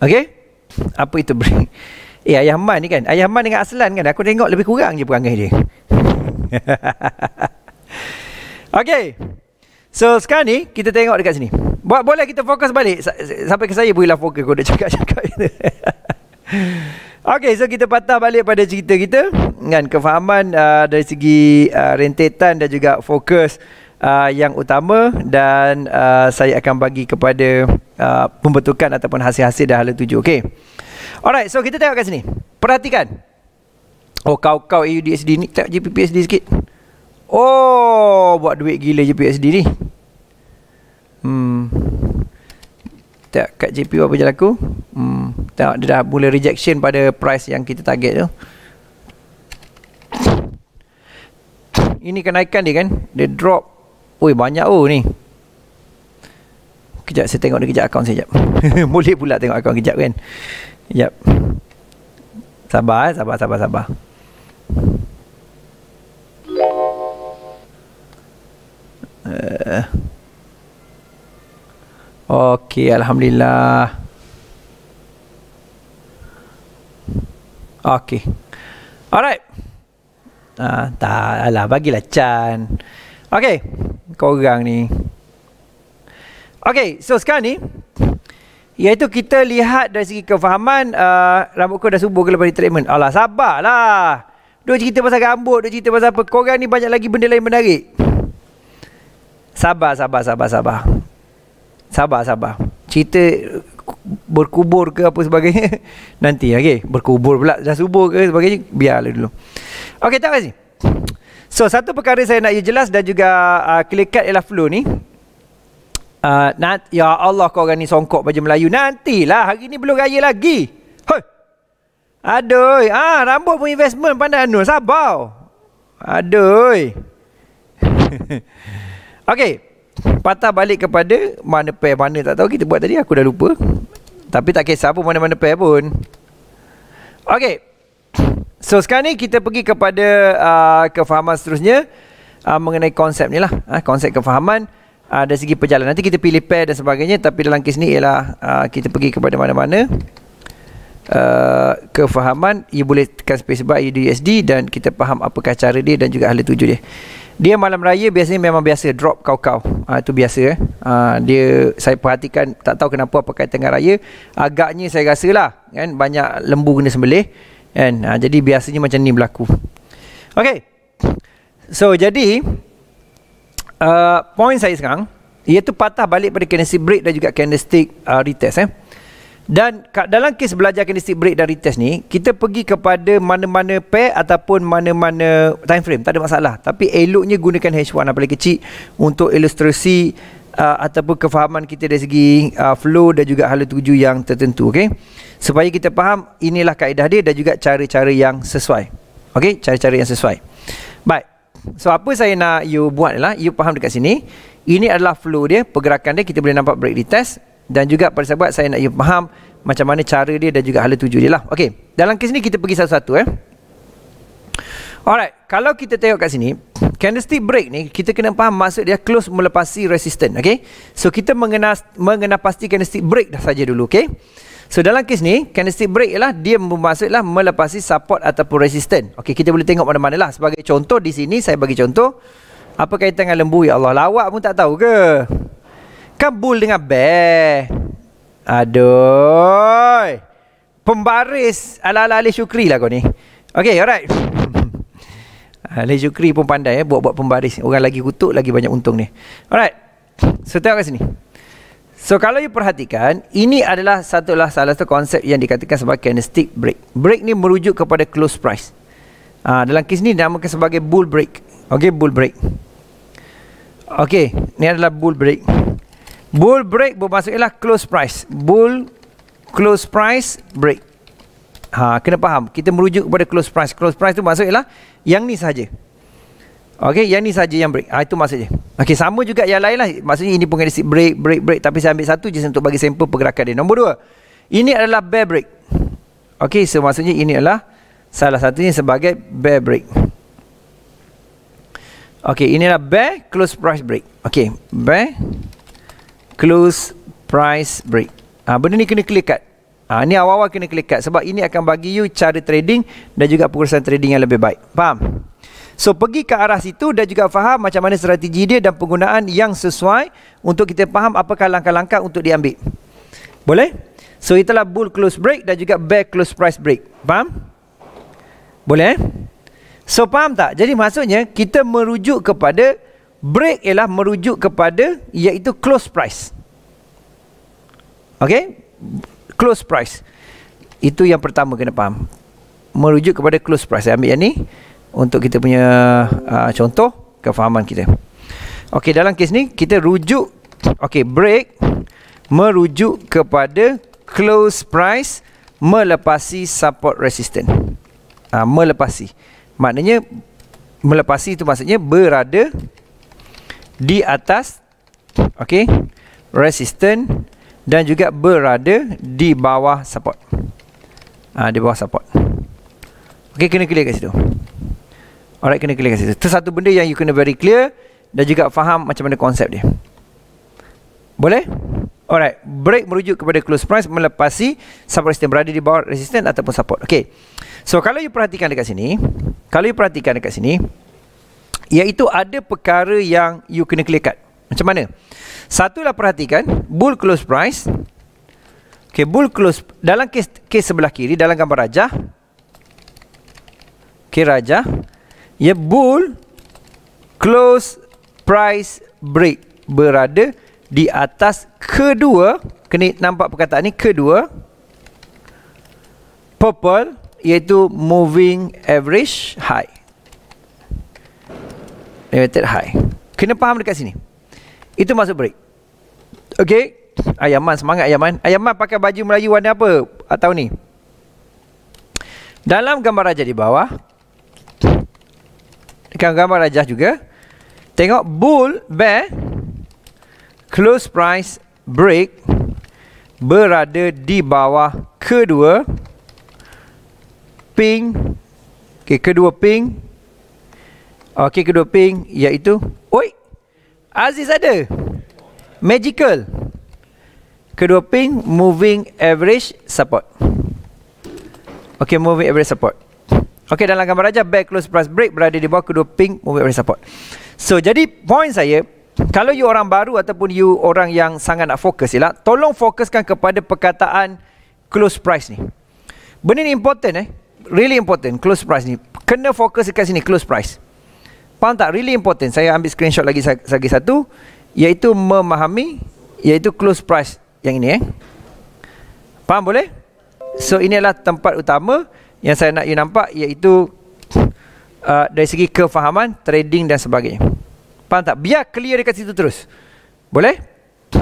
Okay, apa itu break? Eh Ayah Man ni kan Ayah Man dengan Aslan kan Aku tengok lebih kurang je perangai dia Okay So sekarang ni Kita tengok dekat sini Buat boleh kita fokus balik Sampai ke saya Bolehlah fokus Kau dah cakap-cakap Okay so kita patah balik pada cerita kita Dengan kefahaman uh, Dari segi uh, rentetan Dan juga fokus Uh, yang utama dan uh, saya akan bagi kepada uh, pembentukan ataupun hasil-hasil dan hala tuju. Okay. Alright, so kita tengok kat sini. Perhatikan. Oh, kau-kau AUDSD ni. Tengok je PPSD sikit. Oh, buat duit gila je PPSD ni. Hmm. Tengok kat JP apa jalan aku. Hmm. Tengok, dia dah boleh rejection pada price yang kita target tu. Ini kenaikan dia kan. Dia drop. Ui, banyak oh ni. Kejap, saya tengok dia kejap akaun saya kejap. Boleh pula tengok akaun kejap kan. Yep. Sabar eh, sabar, sabar, sabar. Uh. Okey, alhamdulillah. Okey. Alright. Ah, uh, alah bagilah Chan. Okey, korang ni. Okey, so sekarang ni Iaitu kita lihat dari segi kefahaman uh, Rambut kau dah subur ke lepas di treatment Alah sabarlah Duk cerita pasal rambut Duk cerita pasal apa Korang ni banyak lagi benda lain menarik Sabar sabar sabar sabar Sabar sabar Cerita berkubur ke apa sebagainya Nanti okay Berkubur pula dah subuh ke sebagainya Biarlah dulu Okay tak apa So satu perkara saya nak jelas dan juga uh, clear cut ialah flow ni uh, Ya Allah kau orang ni songkok baju Melayu Nantilah hari ni belum raya lagi Hoi Aduh ah, ha, Rambut pun investment pandai anu Sabar Aduh Okay Patah balik kepada Mana pair mana tak tahu kita buat tadi Aku dah lupa Tapi tak kisah pun mana-mana pair pun Okay So sekarang ni kita pergi kepada uh, Kefahaman seterusnya uh, Mengenai konsep ni lah uh, Konsep Kefahaman uh, dari segi perjalanan nanti kita pilih pair dan sebagainya tapi dalam kes ni ialah uh, kita pergi kepada mana-mana Uh, kefahaman you boleh tekan space bar you do dan kita faham apakah cara dia dan juga hala tuju dia dia malam raya biasanya memang biasa drop kau-kau uh, itu biasa eh. Uh, dia saya perhatikan tak tahu kenapa apa kaitan dengan raya agaknya saya rasa lah kan banyak lembu kena sembelih kan uh, jadi biasanya macam ni berlaku Okay so jadi Uh, point saya sekarang iaitu patah balik pada candlestick break dan juga candlestick uh, retest eh. Dan dalam kes belajar candlestick break dan retest ni, kita pergi kepada mana-mana pair ataupun mana-mana time frame, tak ada masalah. Tapi eloknya gunakan H1 apalagi kecil untuk ilustrasi uh, ataupun kefahaman kita dari segi uh, flow dan juga hala tuju yang tertentu, okay? Supaya kita faham inilah kaedah dia dan juga cara-cara yang sesuai. Okey, cara-cara yang sesuai. Baik. So apa saya nak you buat ialah you faham dekat sini. Ini adalah flow dia, pergerakan dia kita boleh nampak break di test dan juga pada sahabat saya nak you faham macam mana cara dia dan juga hala tuju dia lah. Okey. Dalam kes ni kita pergi satu-satu eh. Alright, kalau kita tengok kat sini, candlestick break ni kita kena faham maksud dia close melepasi resistance, okey. So kita mengenal mengenal pasti candlestick break dah saja dulu, okey. So dalam kes ni candlestick break ialah dia bermaksudlah melepasi support ataupun resistance. Okey kita boleh tengok mana mana lah Sebagai contoh di sini saya bagi contoh apa kaitan dengan lembu ya Allah lawak pun tak tahu ke? Kan bull dengan bear. Aduh. Pembaris ala-ala Ali Syukri lah kau ni. Okey alright. Ali Syukri pun pandai ya buat-buat pembaris. Orang lagi kutuk lagi banyak untung ni. Alright. So tengok kat sini. So kalau you perhatikan, ini adalah satu lah salah satu konsep yang dikatakan sebagai candlestick break. Break ni merujuk kepada close price. Uh, dalam kes ni dinamakan sebagai bull break. Okay, bull break. Okay, ni adalah bull break. Bull break bermaksud ialah close price. Bull, close price, break. Ha, kena faham. Kita merujuk kepada close price. Close price tu maksud ialah yang ni sahaja. Okey, yang ni saja yang break. Ah ha, itu maksudnya. Okey, sama juga yang lain lah. Maksudnya ini pengen break, break, break. Tapi saya ambil satu je untuk bagi sampel pergerakan dia. Nombor dua. Ini adalah bear break. Okey, so maksudnya ini adalah salah satunya sebagai bear break. Okey, ini adalah bear close price break. Okey, bear close price break. Ah ha, benda ni kena clear kat. Ah ha, ni awal-awal kena clear kat. sebab ini akan bagi you cara trading dan juga pengurusan trading yang lebih baik. Faham? So pergi ke arah situ dan juga faham macam mana strategi dia dan penggunaan yang sesuai untuk kita faham apakah langkah-langkah untuk diambil. Boleh? So itulah bull close break dan juga bear close price break. Faham? Boleh? Eh? So faham tak? Jadi maksudnya kita merujuk kepada break ialah merujuk kepada iaitu close price. Okay? Close price. Itu yang pertama kena faham. Merujuk kepada close price. Saya ambil yang ni untuk kita punya uh, contoh kefahaman kita. Okey, dalam kes ni kita rujuk okey, break merujuk kepada close price melepasi support resistance. Uh, ah, melepasi. Maknanya melepasi itu maksudnya berada di atas okey, resistance dan juga berada di bawah support. Uh, di bawah support. Okey, kena clear kat situ. Alright kena clear kat Itu satu benda yang you kena very clear Dan juga faham macam mana konsep dia Boleh? Alright Break merujuk kepada close price Melepasi support resistance Berada di bawah resistance ataupun support Okay So kalau you perhatikan dekat sini Kalau you perhatikan dekat sini Iaitu ada perkara yang you kena clear cut Macam mana? Satulah perhatikan Bull close price Okay, bull close dalam case kes sebelah kiri dalam gambar rajah. Okay, rajah. Ya bull close price break berada di atas kedua kena nampak perkataan ni kedua purple iaitu moving average high elevated high kena faham dekat sini itu masuk break okey ayaman semangat ayaman ayaman pakai baju Melayu warna apa atau ah, ni dalam gambar raja di bawah Kan gambar rajah juga. Tengok bull bear close price break berada di bawah kedua pink okey kedua pink okey kedua pink iaitu oi Aziz ada magical kedua pink moving average support okey moving average support Okey dalam gambar aja back close price break berada di bawah kedua pink movement boleh support. So jadi point saya kalau you orang baru ataupun you orang yang sangat nak fokus ialah tolong fokuskan kepada perkataan close price ni. Benda ni important eh. Really important close price ni. Kena fokus dekat sini close price. Faham tak? Really important. Saya ambil screenshot lagi, lagi satu iaitu memahami iaitu close price yang ini eh. Faham boleh? So inilah tempat utama yang saya nak you nampak iaitu uh, dari segi kefahaman trading dan sebagainya faham tak biar clear dekat situ terus boleh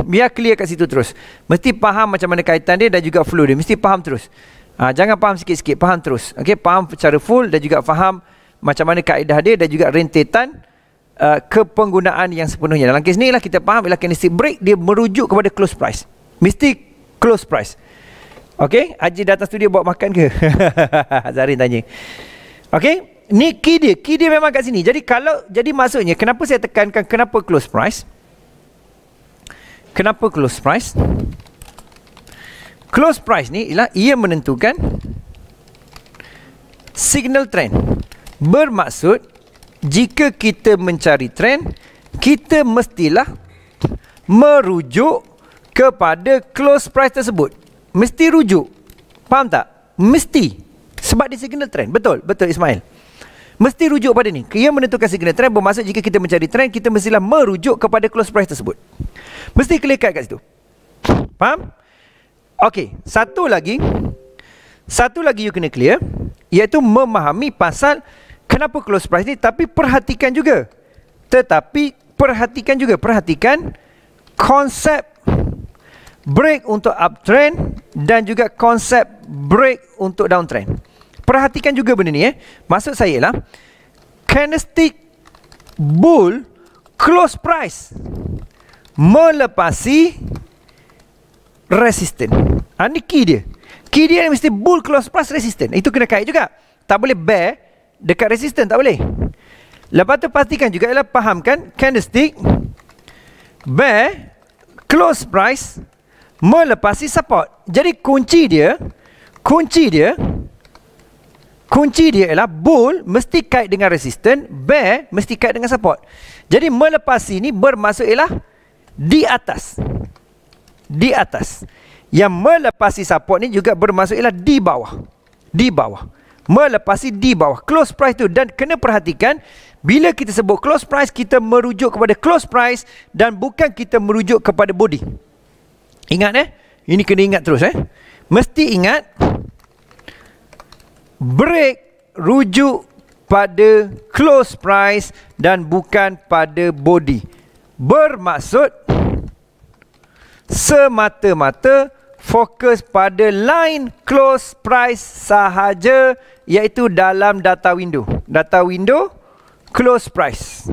biar clear dekat situ terus mesti faham macam mana kaitan dia dan juga flow dia mesti faham terus ha, jangan faham sikit-sikit faham terus okey faham secara full dan juga faham macam mana kaedah dia dan juga rentetan uh, kepenggunaan yang sepenuhnya dalam kes ni lah kita faham ialah candlestick break dia merujuk kepada close price mesti close price Okey, Haji datang studio bawa makan ke? Zarin tanya. Okey, ni key dia. Key dia memang kat sini. Jadi kalau jadi maksudnya kenapa saya tekankan kenapa close price? Kenapa close price? Close price ni ialah ia menentukan signal trend. Bermaksud jika kita mencari trend, kita mestilah merujuk kepada close price tersebut mesti rujuk. Faham tak? Mesti. Sebab dia signal trend. Betul, betul Ismail. Mesti rujuk pada ni. Ia menentukan signal trend bermaksud jika kita mencari trend, kita mestilah merujuk kepada close price tersebut. Mesti kelekat kat situ. Faham? Okey, satu lagi. Satu lagi you kena clear. Iaitu memahami pasal kenapa close price ni. Tapi perhatikan juga. Tetapi perhatikan juga. Perhatikan konsep break untuk uptrend dan juga konsep break untuk downtrend. Perhatikan juga benda ni eh. Maksud saya ialah, candlestick bull close price melepasi resistant. Ha, ini key dia. Key dia mesti bull close price resistant. Itu kena kait juga. Tak boleh bear dekat resistant. Tak boleh. Lepas tu pastikan juga ialah fahamkan candlestick bear close price melepasi support. Jadi kunci dia, kunci dia, kunci dia ialah bull mesti kait dengan resisten, bear mesti kait dengan support. Jadi melepasi ni bermaksud ialah di atas. Di atas. Yang melepasi support ni juga bermaksud ialah di bawah. Di bawah. Melepasi di bawah. Close price tu. Dan kena perhatikan, bila kita sebut close price, kita merujuk kepada close price dan bukan kita merujuk kepada body. Ingat eh Ini kena ingat terus eh Mesti ingat Break Rujuk Pada Close price Dan bukan pada body Bermaksud Semata-mata Fokus pada line close price sahaja Iaitu dalam data window Data window Close price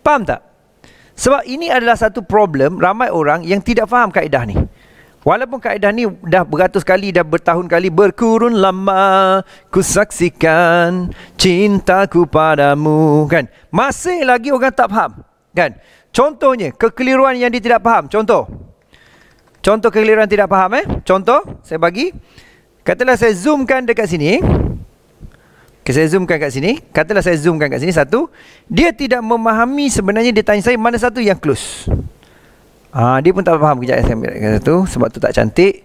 Faham tak? Sebab ini adalah satu problem ramai orang yang tidak faham kaedah ni. Walaupun kaedah ni dah beratus kali, dah bertahun kali berkurun lama ku saksikan cintaku padamu kan. Masih lagi orang tak faham kan. Contohnya kekeliruan yang dia tidak faham. Contoh. Contoh kekeliruan tidak faham eh. Contoh saya bagi. Katalah saya zoomkan dekat sini. Okay, saya zoomkan kat sini. Katalah saya zoomkan kat sini. Satu. Dia tidak memahami sebenarnya dia tanya saya mana satu yang close. Ah, dia pun tak faham. Kejap saya ambil lagi satu. Sebab tu tak cantik.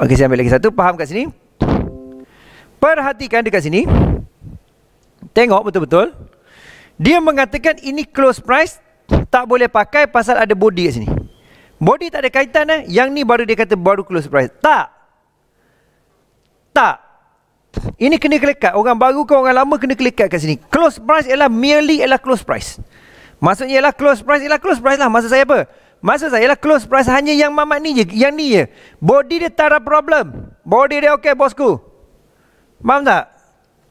Okey saya ambil lagi satu. Faham kat sini. Perhatikan dekat sini. Tengok betul-betul. Dia mengatakan ini close price. Tak boleh pakai pasal ada body kat sini. Body tak ada kaitan eh. Yang ni baru dia kata baru close price. Tak. Tak. Ini kena kelekat Orang baru ke orang lama Kena kelekat kat sini Close price ialah Merely ialah close price Maksudnya ialah close price Ialah close price lah Maksud saya apa Maksud saya ialah close price Hanya yang mamat ni je Yang ni je Body dia tak ada problem Body dia okay bosku Faham tak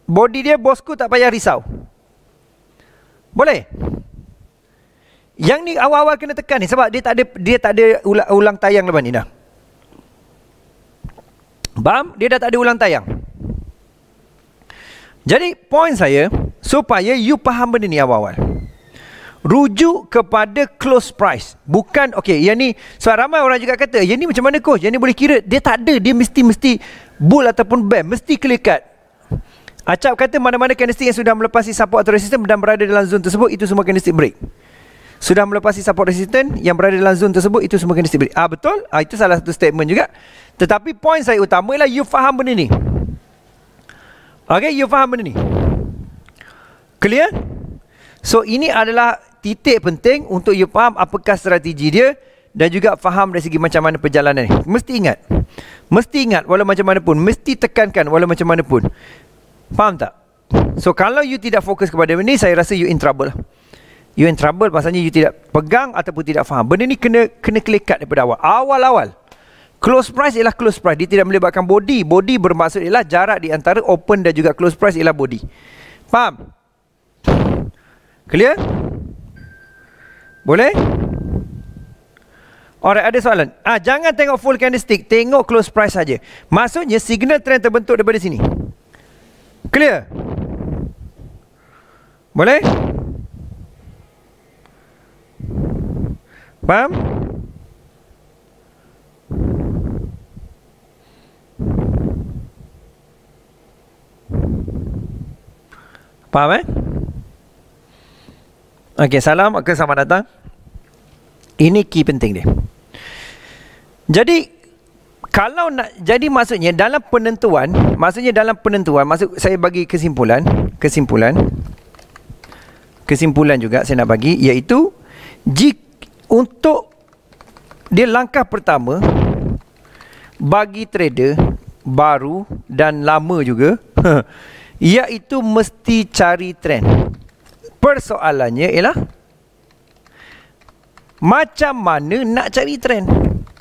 Body dia bosku tak payah risau Boleh Yang ni awal-awal kena tekan ni Sebab dia tak ada Dia tak ada ulang, ulang tayang lepas ni dah Faham Dia dah tak ada ulang tayang jadi point saya supaya you faham benda ni awal-awal. Rujuk kepada close price Bukan Okay Yang ni Sebab ramai orang juga kata Yang ni macam mana coach Yang ni boleh kira Dia tak ada Dia mesti-mesti Bull ataupun bear Mesti clear cut Acap kata Mana-mana candlestick yang sudah melepasi Support atau resistance Dan berada dalam zone tersebut Itu semua candlestick break Sudah melepasi support resistance Yang berada dalam zone tersebut Itu semua candlestick break Ah Betul ah, Itu salah satu statement juga Tetapi point saya utama ialah You faham benda ni Okay, you faham benda ni? Clear? So, ini adalah titik penting untuk you faham apakah strategi dia dan juga faham dari segi macam mana perjalanan ni. Mesti ingat. Mesti ingat walau macam mana pun. Mesti tekankan walau macam mana pun. Faham tak? So, kalau you tidak fokus kepada benda ni, saya rasa you in trouble lah. You in trouble, maksudnya you tidak pegang ataupun tidak faham. Benda ni kena kena kelekat daripada awal. Awal-awal. Close price ialah close price. Dia tidak melibatkan body. Body bermaksud ialah jarak di antara open dan juga close price ialah body. Faham? Clear? Boleh? Orang ada soalan. Ah, jangan tengok full candlestick, tengok close price saja. Maksudnya signal trend terbentuk daripada sini. Clear? Boleh? Faham? Faham eh? Okey, salam. Okey, selamat datang. Ini key penting dia. Jadi, kalau nak jadi maksudnya dalam penentuan, maksudnya dalam penentuan, maksud saya bagi kesimpulan, kesimpulan. Kesimpulan juga saya nak bagi iaitu jika untuk dia langkah pertama bagi trader baru dan lama juga iaitu mesti cari trend. Persoalannya ialah macam mana nak cari trend?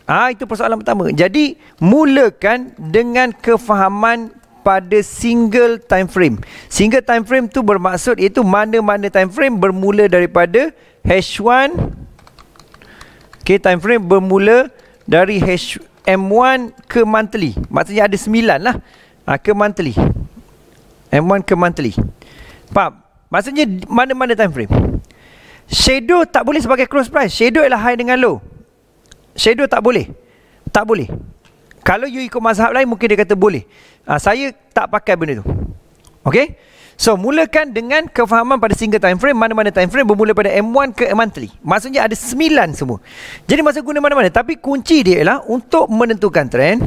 Ah ha, itu persoalan pertama. Jadi mulakan dengan kefahaman pada single time frame. Single time frame tu bermaksud iaitu mana-mana time frame bermula daripada H1 Okay, time frame bermula dari H M1 ke monthly. Maksudnya ada 9 lah. Ha, ke monthly. M1 ke monthly Faham? Maksudnya mana-mana time frame Shadow tak boleh sebagai close price Shadow ialah high dengan low Shadow tak boleh Tak boleh Kalau you ikut mazhab lain mungkin dia kata boleh ha, Saya tak pakai benda tu Okay So mulakan dengan kefahaman pada single time frame Mana-mana time frame bermula pada M1 ke M monthly Maksudnya ada 9 semua Jadi masa guna mana-mana Tapi kunci dia ialah untuk menentukan trend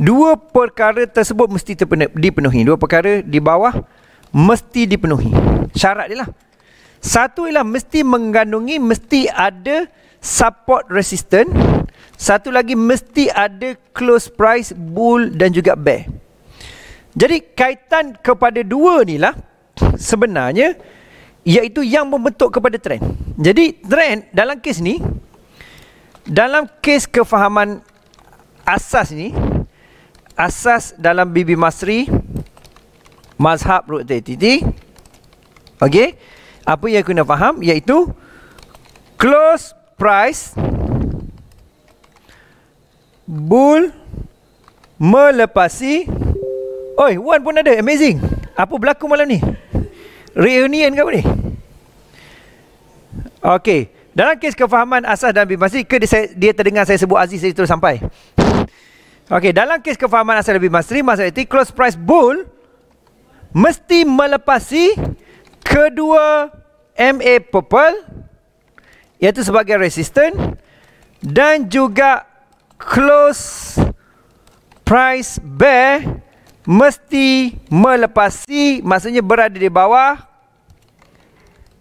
dua perkara tersebut mesti terpenuh, dipenuhi. Dua perkara di bawah mesti dipenuhi. Syarat dia lah. Satu ialah mesti mengandungi, mesti ada support resistance. Satu lagi mesti ada close price bull dan juga bear. Jadi kaitan kepada dua ni lah sebenarnya iaitu yang membentuk kepada trend. Jadi trend dalam kes ni dalam kes kefahaman asas ni asas dalam Bibi Masri mazhab Rutaiti. Okey. Apa yang kena faham iaitu close price bull melepasi Oi, Wan pun ada. Amazing. Apa berlaku malam ni? Reunion ke apa ni? Okey. Dalam kes kefahaman asas dan bibasi ke dia, saya, dia terdengar saya sebut Aziz saya terus sampai. Okey, dalam kes kefahaman asal lebih masri, masa itu close price bull mesti melepasi kedua MA purple iaitu sebagai resistant dan juga close price bear mesti melepasi maksudnya berada di bawah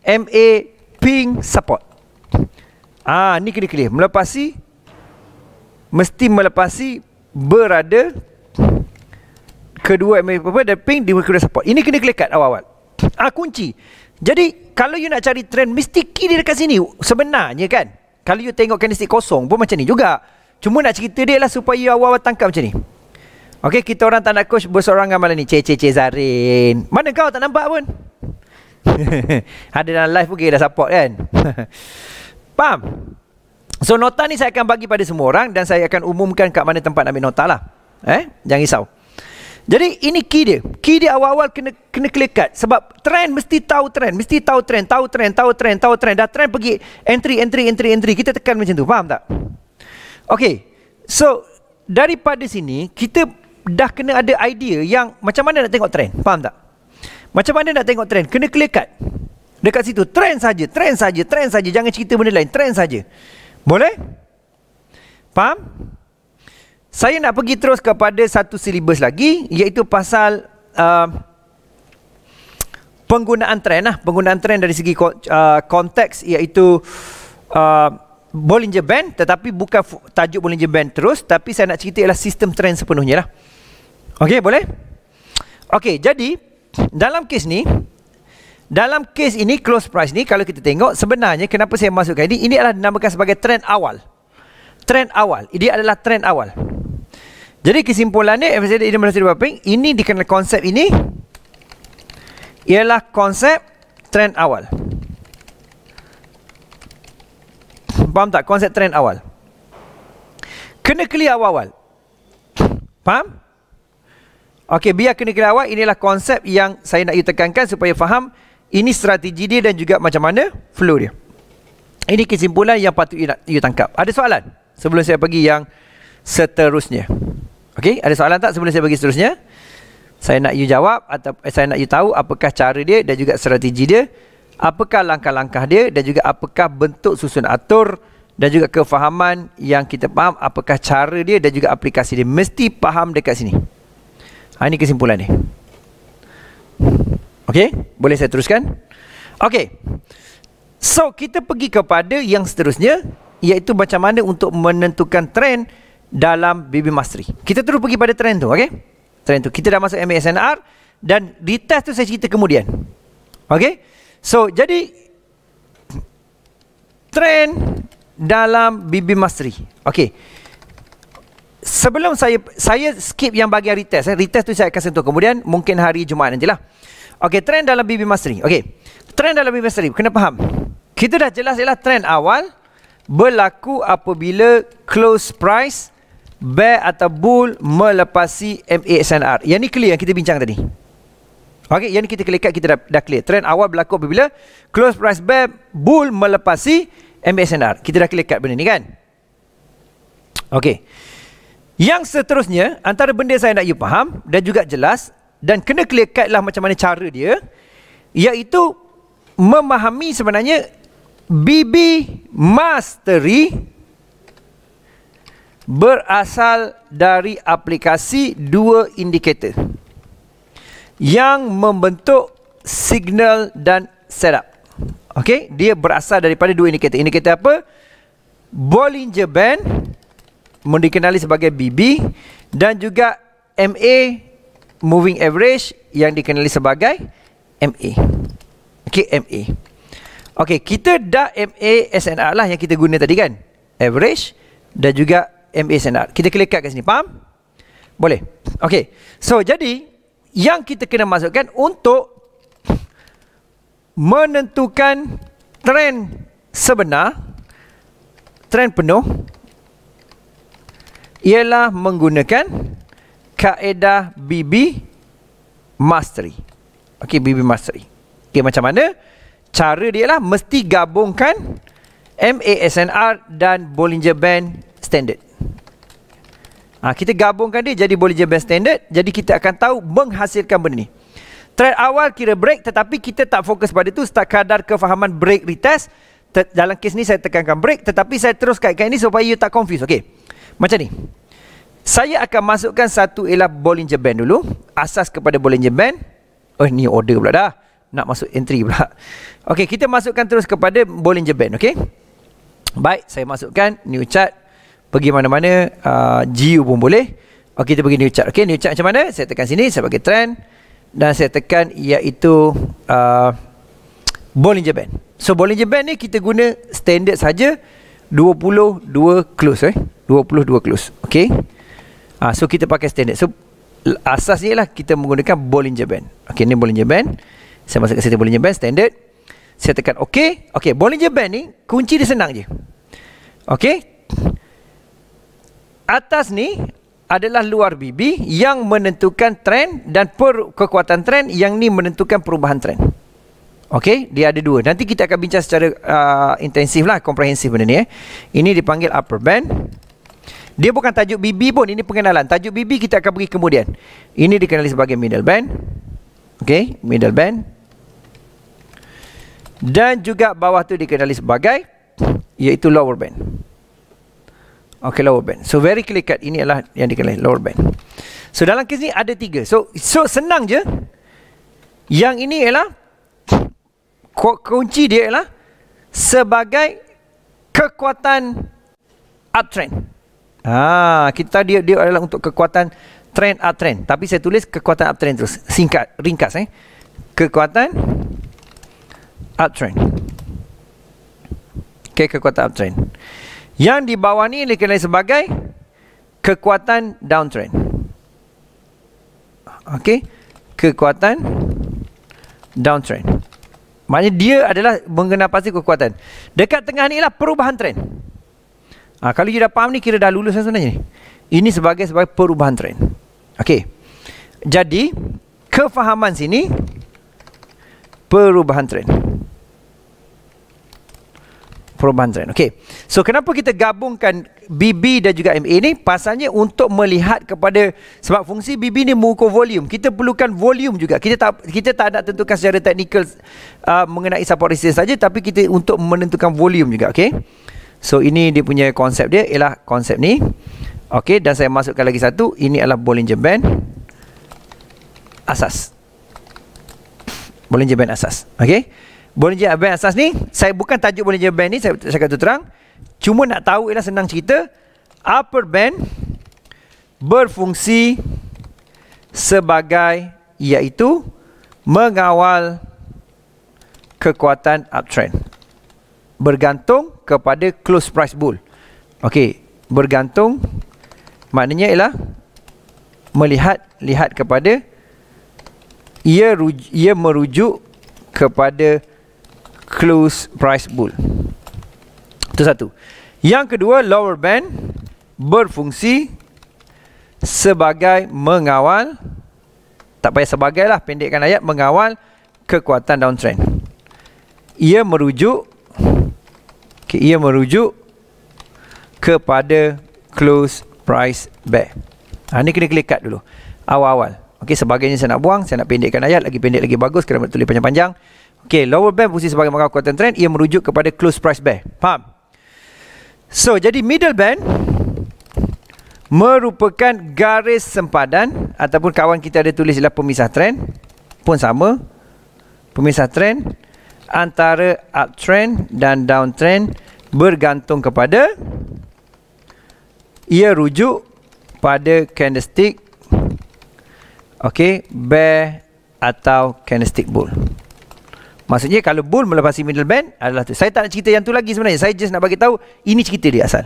MA pink support. Ah, ni kena clear. Melepasi mesti melepasi berada kedua apa dan pink di kedua support. Ini kena kelekat awal-awal. Ah kunci. Jadi kalau you nak cari trend mesti key dia dekat sini sebenarnya kan. Kalau you tengok candlestick kosong pun macam ni juga. Cuma nak cerita dia lah supaya you awal-awal tangkap macam ni. Okay, kita orang tak nak coach bersorangan malam ni. Cece Cece Zarin. Mana kau tak nampak pun? Ada dalam live pun kira dah support kan? Faham? So nota ni saya akan bagi pada semua orang dan saya akan umumkan kat mana tempat nak ambil nota lah. Eh, jangan risau. Jadi ini key dia. Key dia awal-awal kena kena klikat sebab trend mesti tahu trend, mesti tahu trend, tahu trend, tahu trend, tahu trend. Dah trend pergi entry entry entry entry. Kita tekan macam tu. Faham tak? Okey. So daripada sini kita dah kena ada idea yang macam mana nak tengok trend. Faham tak? Macam mana nak tengok trend? Kena klikat. Dekat situ trend saja, trend saja, trend saja. Jangan cerita benda lain, trend saja. Boleh? Faham? Saya nak pergi terus kepada satu silibus lagi iaitu pasal uh, penggunaan trend lah. Penggunaan trend dari segi uh, konteks iaitu uh, Bollinger Band tetapi bukan tajuk Bollinger Band terus tapi saya nak cerita ialah sistem trend sepenuhnya lah. Okey boleh? Okey jadi dalam kes ni dalam kes ini close price ni kalau kita tengok sebenarnya kenapa saya masukkan ini ini adalah dinamakan sebagai trend awal. Trend awal. Ini adalah trend awal. Jadi kesimpulannya MACD ini masih berapa ping? Ini dikenal konsep ini ialah konsep trend awal. Faham tak konsep trend awal? Kena clear awal-awal. Faham? Okey, biar kena clear awal inilah konsep yang saya nak you tekankan supaya faham ini strategi dia dan juga macam mana flow dia. Ini kesimpulan yang patut you, nak, you tangkap. Ada soalan sebelum saya pergi yang seterusnya? Okey, ada soalan tak sebelum saya pergi seterusnya? Saya nak you jawab atau eh, saya nak you tahu apakah cara dia dan juga strategi dia, apakah langkah-langkah dia dan juga apakah bentuk susun atur dan juga kefahaman yang kita faham apakah cara dia dan juga aplikasi dia. Mesti faham dekat sini. Ha, ini kesimpulan dia. Okey, boleh saya teruskan? Okey. So, kita pergi kepada yang seterusnya iaitu macam mana untuk menentukan trend dalam BB Mastery. Kita terus pergi pada trend tu, okey? Trend tu. Kita dah masuk MASNR dan di test tu saya cerita kemudian. Okey? So, jadi trend dalam BB Mastery. Okey. Sebelum saya saya skip yang bahagian retest. Eh. Retest tu saya akan sentuh kemudian. Mungkin hari Jumaat nantilah. Okey, trend dalam bibi masri. Okey. Trend dalam bibi masri, kena faham. Kita dah jelas ialah trend awal berlaku apabila close price bear atau bull melepasi MASNR. Yang ni clear yang kita bincang tadi. Okey, yang ni kita klik kat kita dah, dah clear. Trend awal berlaku apabila close price bear bull melepasi MASNR. Kita dah klik kat benda ni kan? Okey. Yang seterusnya, antara benda saya nak you faham dan juga jelas dan kena clear cut lah macam mana cara dia iaitu memahami sebenarnya BB Mastery berasal dari aplikasi dua indikator yang membentuk signal dan setup. Okey, dia berasal daripada dua indikator. Indikator apa? Bollinger Band, dikenali sebagai BB dan juga MA moving average yang dikenali sebagai MA. Okey, MA. Okey, kita dah MA SNR lah yang kita guna tadi kan. Average dan juga MA SNR. Kita klikkan kat sini, faham? Boleh. Okey. So, jadi yang kita kena masukkan untuk menentukan trend sebenar trend penuh ialah menggunakan kaedah BB Mastery. Okey, BB Mastery. Okey, macam mana? Cara dia lah mesti gabungkan MASNR dan Bollinger Band Standard. Ha, kita gabungkan dia jadi Bollinger Band Standard. Jadi kita akan tahu menghasilkan benda ni. Thread awal kira break tetapi kita tak fokus pada tu setakat kadar kefahaman break retest. Ter- dalam kes ni saya tekankan break tetapi saya terus kaitkan ini supaya you tak confuse. Okey. Macam ni. Saya akan masukkan satu ialah Bollinger Band dulu. Asas kepada Bollinger Band. Oh, ni order pula dah. Nak masuk entry pula. Okey, kita masukkan terus kepada Bollinger Band, okey? Baik, saya masukkan new chart. Pergi mana-mana, uh, GU pun boleh. Okey, kita pergi new chart. Okey, new chart macam mana? Saya tekan sini, saya bagi trend. Dan saya tekan iaitu uh, Bollinger Band. So, Bollinger Band ni kita guna standard saja 22 close, eh? 22 close, okey? Ha, so kita pakai standard. So asas ialah kita menggunakan Bollinger Band. Okey ni Bollinger Band. Saya masuk ke situ Bollinger Band standard. Saya tekan okey. Okey Bollinger Band ni kunci dia senang je. Okey. Atas ni adalah luar bibi yang menentukan trend dan per kekuatan trend yang ni menentukan perubahan trend. Okey, dia ada dua. Nanti kita akan bincang secara uh, intensif lah, komprehensif benda ni eh. Ini dipanggil upper band. Dia bukan tajuk BB pun ini pengenalan. Tajuk BB kita akan pergi kemudian. Ini dikenali sebagai middle band. okay? middle band. Dan juga bawah tu dikenali sebagai iaitu lower band. Okay lower band. So very clear cut ini adalah yang dikenali lower band. So dalam kes ni ada tiga. So so senang je. Yang ini ialah kunci dia ialah sebagai kekuatan uptrend. Ha, kita dia dia adalah untuk kekuatan trend up trend. Tapi saya tulis kekuatan up trend terus. Singkat, ringkas eh. Kekuatan up trend. Okay, kekuatan up trend. Yang di bawah ni dikenali sebagai kekuatan downtrend. Okay, kekuatan downtrend. Maknanya dia adalah mengenal pasti kekuatan. Dekat tengah ni lah perubahan trend. Ha, kalau you dah faham ni kira dah lulus kan sebenarnya ni. Ini sebagai sebagai perubahan tren. Okey. Jadi kefahaman sini perubahan tren. Perubahan tren. Okey. So kenapa kita gabungkan BB dan juga MA ni? Pasalnya untuk melihat kepada sebab fungsi BB ni mengukur volume. Kita perlukan volume juga. Kita tak kita tak nak tentukan secara teknikal uh, mengenai support resistance saja tapi kita untuk menentukan volume juga. Okey. So ini dia punya konsep dia ialah konsep ni. Okey dan saya masukkan lagi satu ini adalah Bollinger Band asas. Bollinger Band asas. Okey. Bollinger Band asas ni saya bukan tajuk Bollinger Band ni saya cakap tu terang. Cuma nak tahu ialah senang cerita upper band berfungsi sebagai iaitu mengawal kekuatan uptrend bergantung kepada close price bull. Okey, bergantung maknanya ialah melihat lihat kepada ia ia merujuk kepada close price bull. Itu satu. Yang kedua, lower band berfungsi sebagai mengawal tak payah sebagailah pendekkan ayat mengawal kekuatan downtrend. Ia merujuk okay, ia merujuk kepada close price bear. Ha, ini kena klik kat dulu. Awal-awal. Okey, sebagainya saya nak buang. Saya nak pendekkan ayat. Lagi pendek, lagi bagus. Kena tulis panjang-panjang. Okey, lower band fungsi sebagai markah kekuatan trend. Ia merujuk kepada close price bear. Faham? So, jadi middle band merupakan garis sempadan ataupun kawan kita ada tulis ialah pemisah trend pun sama pemisah trend antara uptrend dan downtrend bergantung kepada ia rujuk pada candlestick okey bear atau candlestick bull maksudnya kalau bull melepasi middle band adalah tu. saya tak nak cerita yang tu lagi sebenarnya saya just nak bagi tahu ini cerita dia asal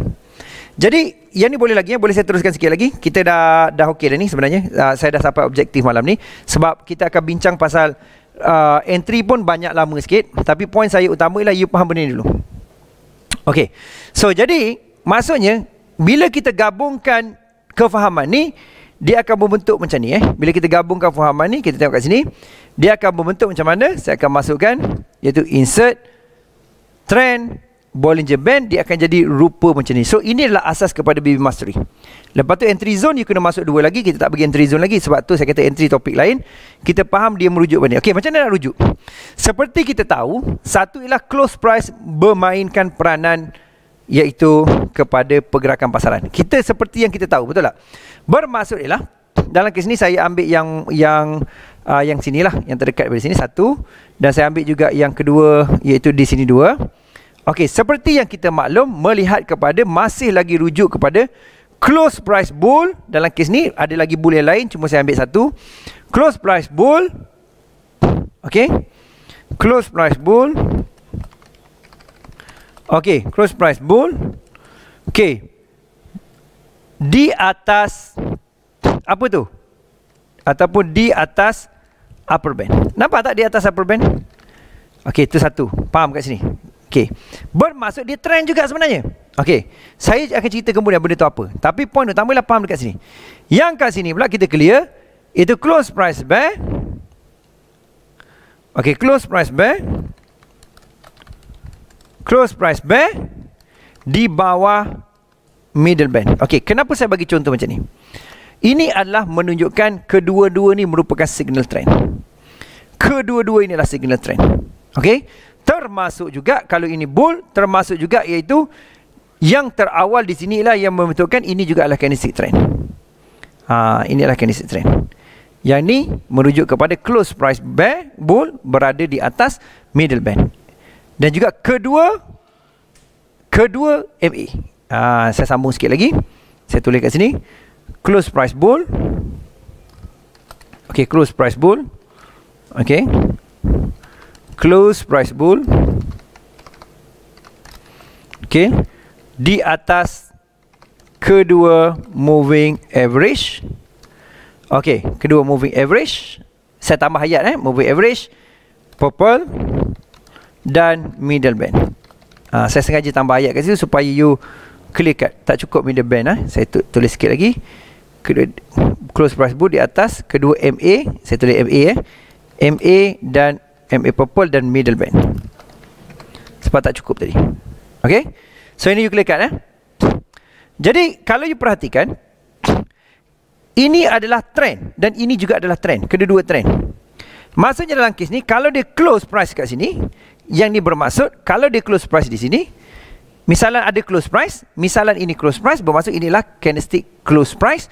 jadi yang ni boleh lagi ya boleh saya teruskan sikit lagi kita dah dah okey dah ni sebenarnya uh, saya dah sampai objektif malam ni sebab kita akan bincang pasal uh, entry pun banyak lama sikit tapi point saya utama ialah you faham benda ni dulu Okay, so jadi maksudnya bila kita gabungkan kefahaman ni dia akan membentuk macam ni eh bila kita gabungkan kefahaman ni kita tengok kat sini dia akan membentuk macam mana saya akan masukkan iaitu insert trend Bollinger Band Dia akan jadi rupa macam ni So ini adalah asas kepada BB Mastery Lepas tu entry zone You kena masuk dua lagi Kita tak bagi entry zone lagi Sebab tu saya kata entry topik lain Kita faham dia merujuk benda. Okay macam mana nak rujuk Seperti kita tahu Satu ialah close price Bermainkan peranan Iaitu kepada pergerakan pasaran Kita seperti yang kita tahu Betul tak? Bermaksud ialah Dalam kes ni saya ambil yang Yang uh, yang sinilah Yang terdekat dari sini Satu Dan saya ambil juga yang kedua Iaitu di sini dua Okey, seperti yang kita maklum melihat kepada masih lagi rujuk kepada close price bull dalam kes ni ada lagi bull yang lain cuma saya ambil satu close price bull okey close price bull okey close price bull okey di atas apa tu ataupun di atas upper band nampak tak di atas upper band okey itu satu faham kat sini Okey. Bermaksud dia trend juga sebenarnya. Okey. Saya akan cerita kemudian benda tu apa. Tapi point utama lah paham dekat sini. Yang kat sini pula kita clear. Itu close price bear. Okey. Close price bear. Close price bear. Di bawah middle band. Okey. Kenapa saya bagi contoh macam ni? Ini adalah menunjukkan kedua-dua ni merupakan signal trend. Kedua-dua inilah signal trend. Okey termasuk juga kalau ini bull termasuk juga iaitu yang terawal di sinilah yang membentukkan ini juga adalah candlestick trend. Ha, ini adalah candlestick trend. Yang ini merujuk kepada close price bear bull berada di atas middle band. Dan juga kedua kedua MA. Ha, saya sambung sikit lagi. Saya tulis kat sini close price bull. Okey, close price bull. Okey close price bull okay di atas kedua moving average okay kedua moving average saya tambah ayat eh moving average purple dan middle band ha, saya sengaja tambah ayat kat situ supaya you klik kat tak cukup middle band eh saya tu, tulis sikit lagi kedua, close price bull di atas kedua MA saya tulis MA eh MA dan MA purple dan middle band sebab tak cukup tadi Okay So ini you clearkan eh? Jadi kalau you perhatikan Ini adalah trend Dan ini juga adalah trend Kedua-dua trend Maksudnya dalam kes ni Kalau dia close price kat sini Yang ni bermaksud Kalau dia close price di sini Misalan ada close price Misalan ini close price Bermaksud inilah candlestick close price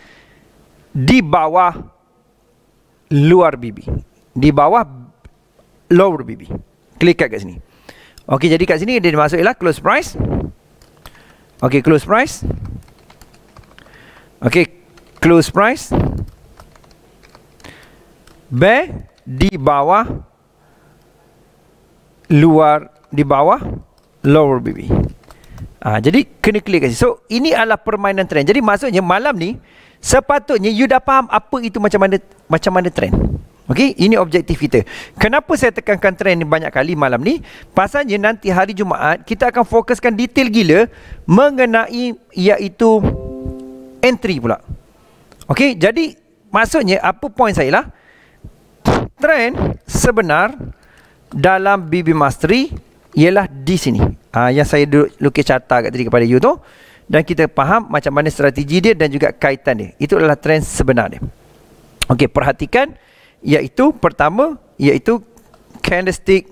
Di bawah Luar BB Di bawah lower BB. Klik kat sini. Okey, jadi kat sini dia masuk close price. Okey, close price. Okey, close price. B di bawah luar di bawah lower BB. Ha, jadi kena klik kat sini. So, ini adalah permainan trend. Jadi maksudnya malam ni sepatutnya you dah faham apa itu macam mana macam mana trend. Okey, ini objektif kita. Kenapa saya tekankan trend ni banyak kali malam ni? Pasalnya nanti hari Jumaat kita akan fokuskan detail gila mengenai iaitu entry pula. Okey, jadi maksudnya apa point saya lah? Trend sebenar dalam BB Mastery ialah di sini. Ah yang saya duduk lukis carta kat tadi kepada you tu dan kita faham macam mana strategi dia dan juga kaitan dia. Itu adalah trend sebenar dia. Okey, Perhatikan iaitu pertama iaitu candlestick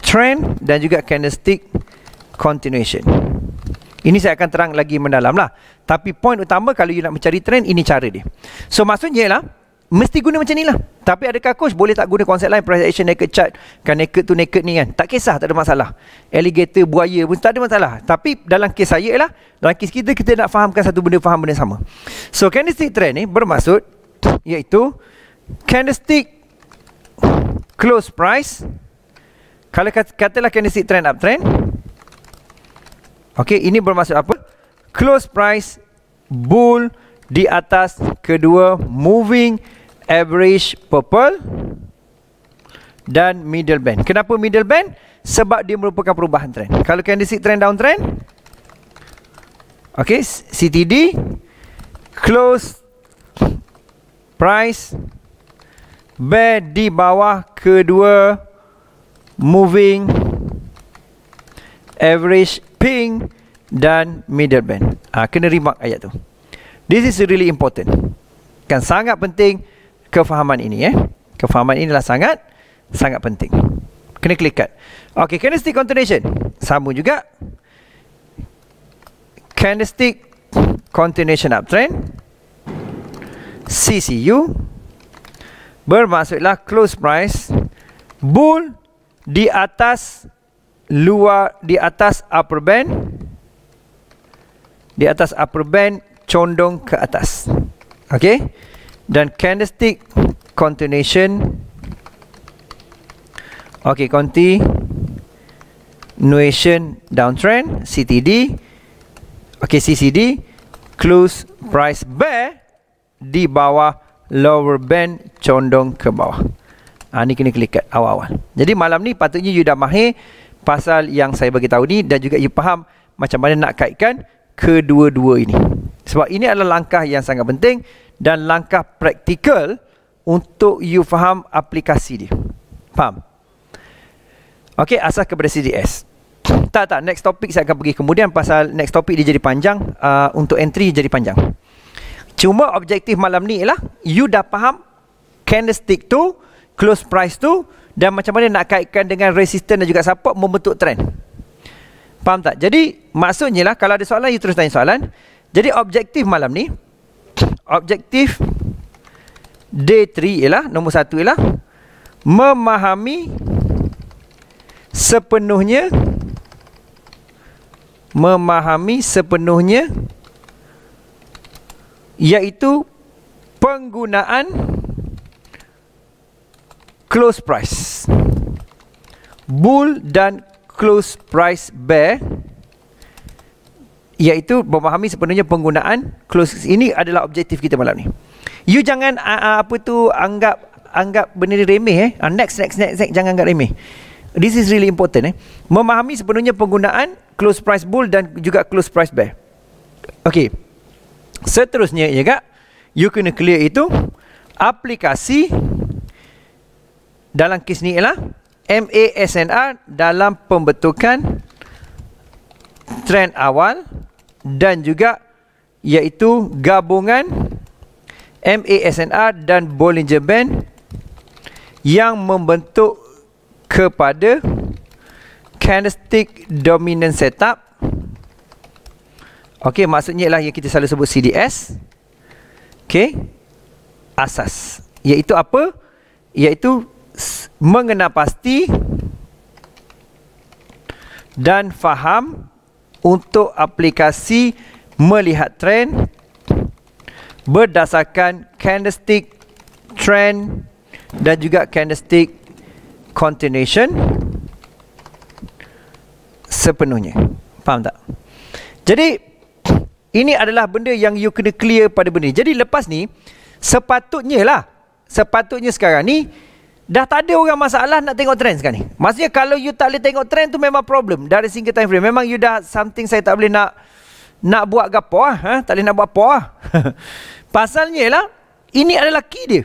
trend dan juga candlestick continuation. Ini saya akan terang lagi mendalam lah. Tapi point utama kalau you nak mencari trend, ini cara dia. So maksudnya ialah, mesti guna macam ni lah. Tapi adakah coach boleh tak guna konsep lain, price action naked chart, kan naked tu naked ni kan. Tak kisah, tak ada masalah. Alligator, buaya pun tak ada masalah. Tapi dalam kes saya ialah, dalam kes kita, kita nak fahamkan satu benda, faham benda sama. So candlestick trend ni bermaksud, iaitu, candlestick close price kalau kat, katalah candlestick trend uptrend ok ini bermaksud apa close price bull di atas kedua moving average purple dan middle band kenapa middle band sebab dia merupakan perubahan trend kalau candlestick trend downtrend ok CTD close price bear di bawah kedua moving average pink dan middle band. Ha, kena remark ayat tu. This is really important. Kan sangat penting kefahaman ini eh. Kefahaman inilah sangat sangat penting. Kena klik kat. Okay, candlestick continuation. Sama juga. Candlestick continuation uptrend. CCU bermaksudlah close price bull di atas luar di atas upper band di atas upper band condong ke atas okey dan candlestick continuation okey conti nuation downtrend CTD okay? CCD close price bear di bawah lower band condong ke bawah. Ha, ni kena klik kat awal-awal. Jadi malam ni patutnya you dah mahir pasal yang saya bagi tahu ni dan juga you faham macam mana nak kaitkan kedua-dua ini. Sebab ini adalah langkah yang sangat penting dan langkah praktikal untuk you faham aplikasi dia. Faham? Okey, asas kepada CDS. Tak, tak. Next topic saya akan pergi kemudian pasal next topic dia jadi panjang. Uh, untuk entry jadi panjang. Cuma objektif malam ni ialah you dah faham candlestick tu, close price tu dan macam mana nak kaitkan dengan resistance dan juga support membentuk trend. Faham tak? Jadi maksudnya lah kalau ada soalan you terus tanya soalan. Jadi objektif malam ni objektif day 3 ialah nombor 1 ialah memahami sepenuhnya memahami sepenuhnya iaitu penggunaan close price bull dan close price bear iaitu memahami sepenuhnya penggunaan close ini adalah objektif kita malam ni you jangan uh, apa tu anggap anggap benda ni remeh eh uh, next, next next next jangan anggap remeh this is really important eh memahami sepenuhnya penggunaan close price bull dan juga close price bear okey Seterusnya juga ya you kena clear itu aplikasi dalam kes ni ialah MASNR dalam pembentukan trend awal dan juga iaitu gabungan MASNR dan Bollinger Band yang membentuk kepada candlestick dominant setup Okey, maksudnya ialah yang kita selalu sebut CDS. Okey. Asas. Iaitu apa? Iaitu mengenal pasti dan faham untuk aplikasi melihat trend berdasarkan candlestick trend dan juga candlestick continuation sepenuhnya. Faham tak? Jadi, ini adalah benda yang you kena clear pada benda ni. Jadi lepas ni, sepatutnya lah. Sepatutnya sekarang ni, dah tak ada orang masalah nak tengok trend sekarang ni. Maksudnya kalau you tak boleh tengok trend tu memang problem. Dari single time frame. Memang you dah something saya tak boleh nak nak buat gapo lah. Ha? Tak boleh nak buat apa lah. Pasalnya lah, ini adalah key dia.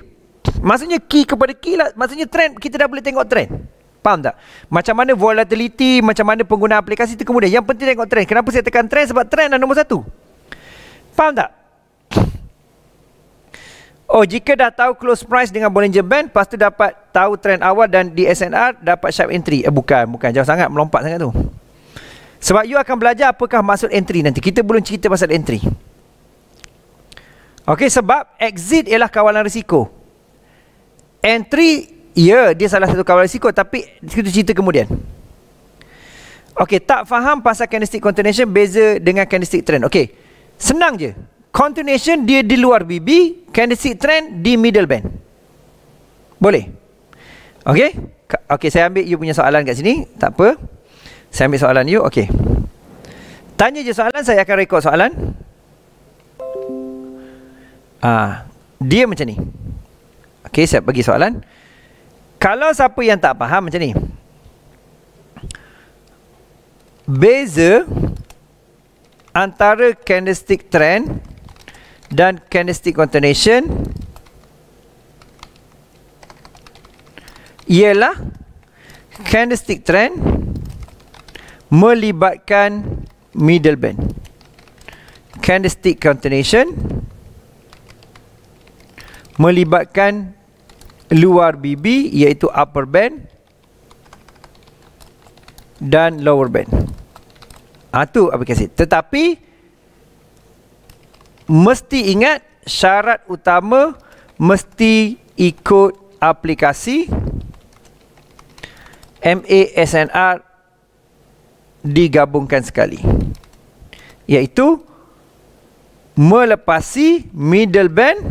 Maksudnya key kepada key lah. Maksudnya trend, kita dah boleh tengok trend. Faham tak? Macam mana volatility, macam mana penggunaan aplikasi tu kemudian. Yang penting tengok trend. Kenapa saya tekan trend? Sebab trend lah nombor satu. Faham tak? Oh, jika dah tahu close price dengan Bollinger Band, lepas tu dapat tahu trend awal dan di SNR dapat sharp entry. Eh, bukan, bukan. Jauh sangat, melompat sangat tu. Sebab you akan belajar apakah maksud entry nanti. Kita belum cerita pasal entry. Okay, sebab exit ialah kawalan risiko. Entry, ya, yeah, dia salah satu kawalan risiko. Tapi, kita cerita kemudian. Okay, tak faham pasal candlestick continuation beza dengan candlestick trend. Okay. Senang je. Continuation dia di luar BB, candlestick trend di middle band. Boleh. Okay. Okay. saya ambil you punya soalan kat sini. Tak apa. Saya ambil soalan you. Okay. Tanya je soalan, saya akan record soalan. Ah, dia macam ni. Okay. saya bagi soalan. Kalau siapa yang tak faham macam ni. Beza antara candlestick trend dan candlestick continuation ialah candlestick trend melibatkan middle band candlestick continuation melibatkan luar BB iaitu upper band dan lower band Ha, tu Abu Qasid. Tetapi mesti ingat syarat utama mesti ikut aplikasi MASNR digabungkan sekali. yaitu melepasi middle band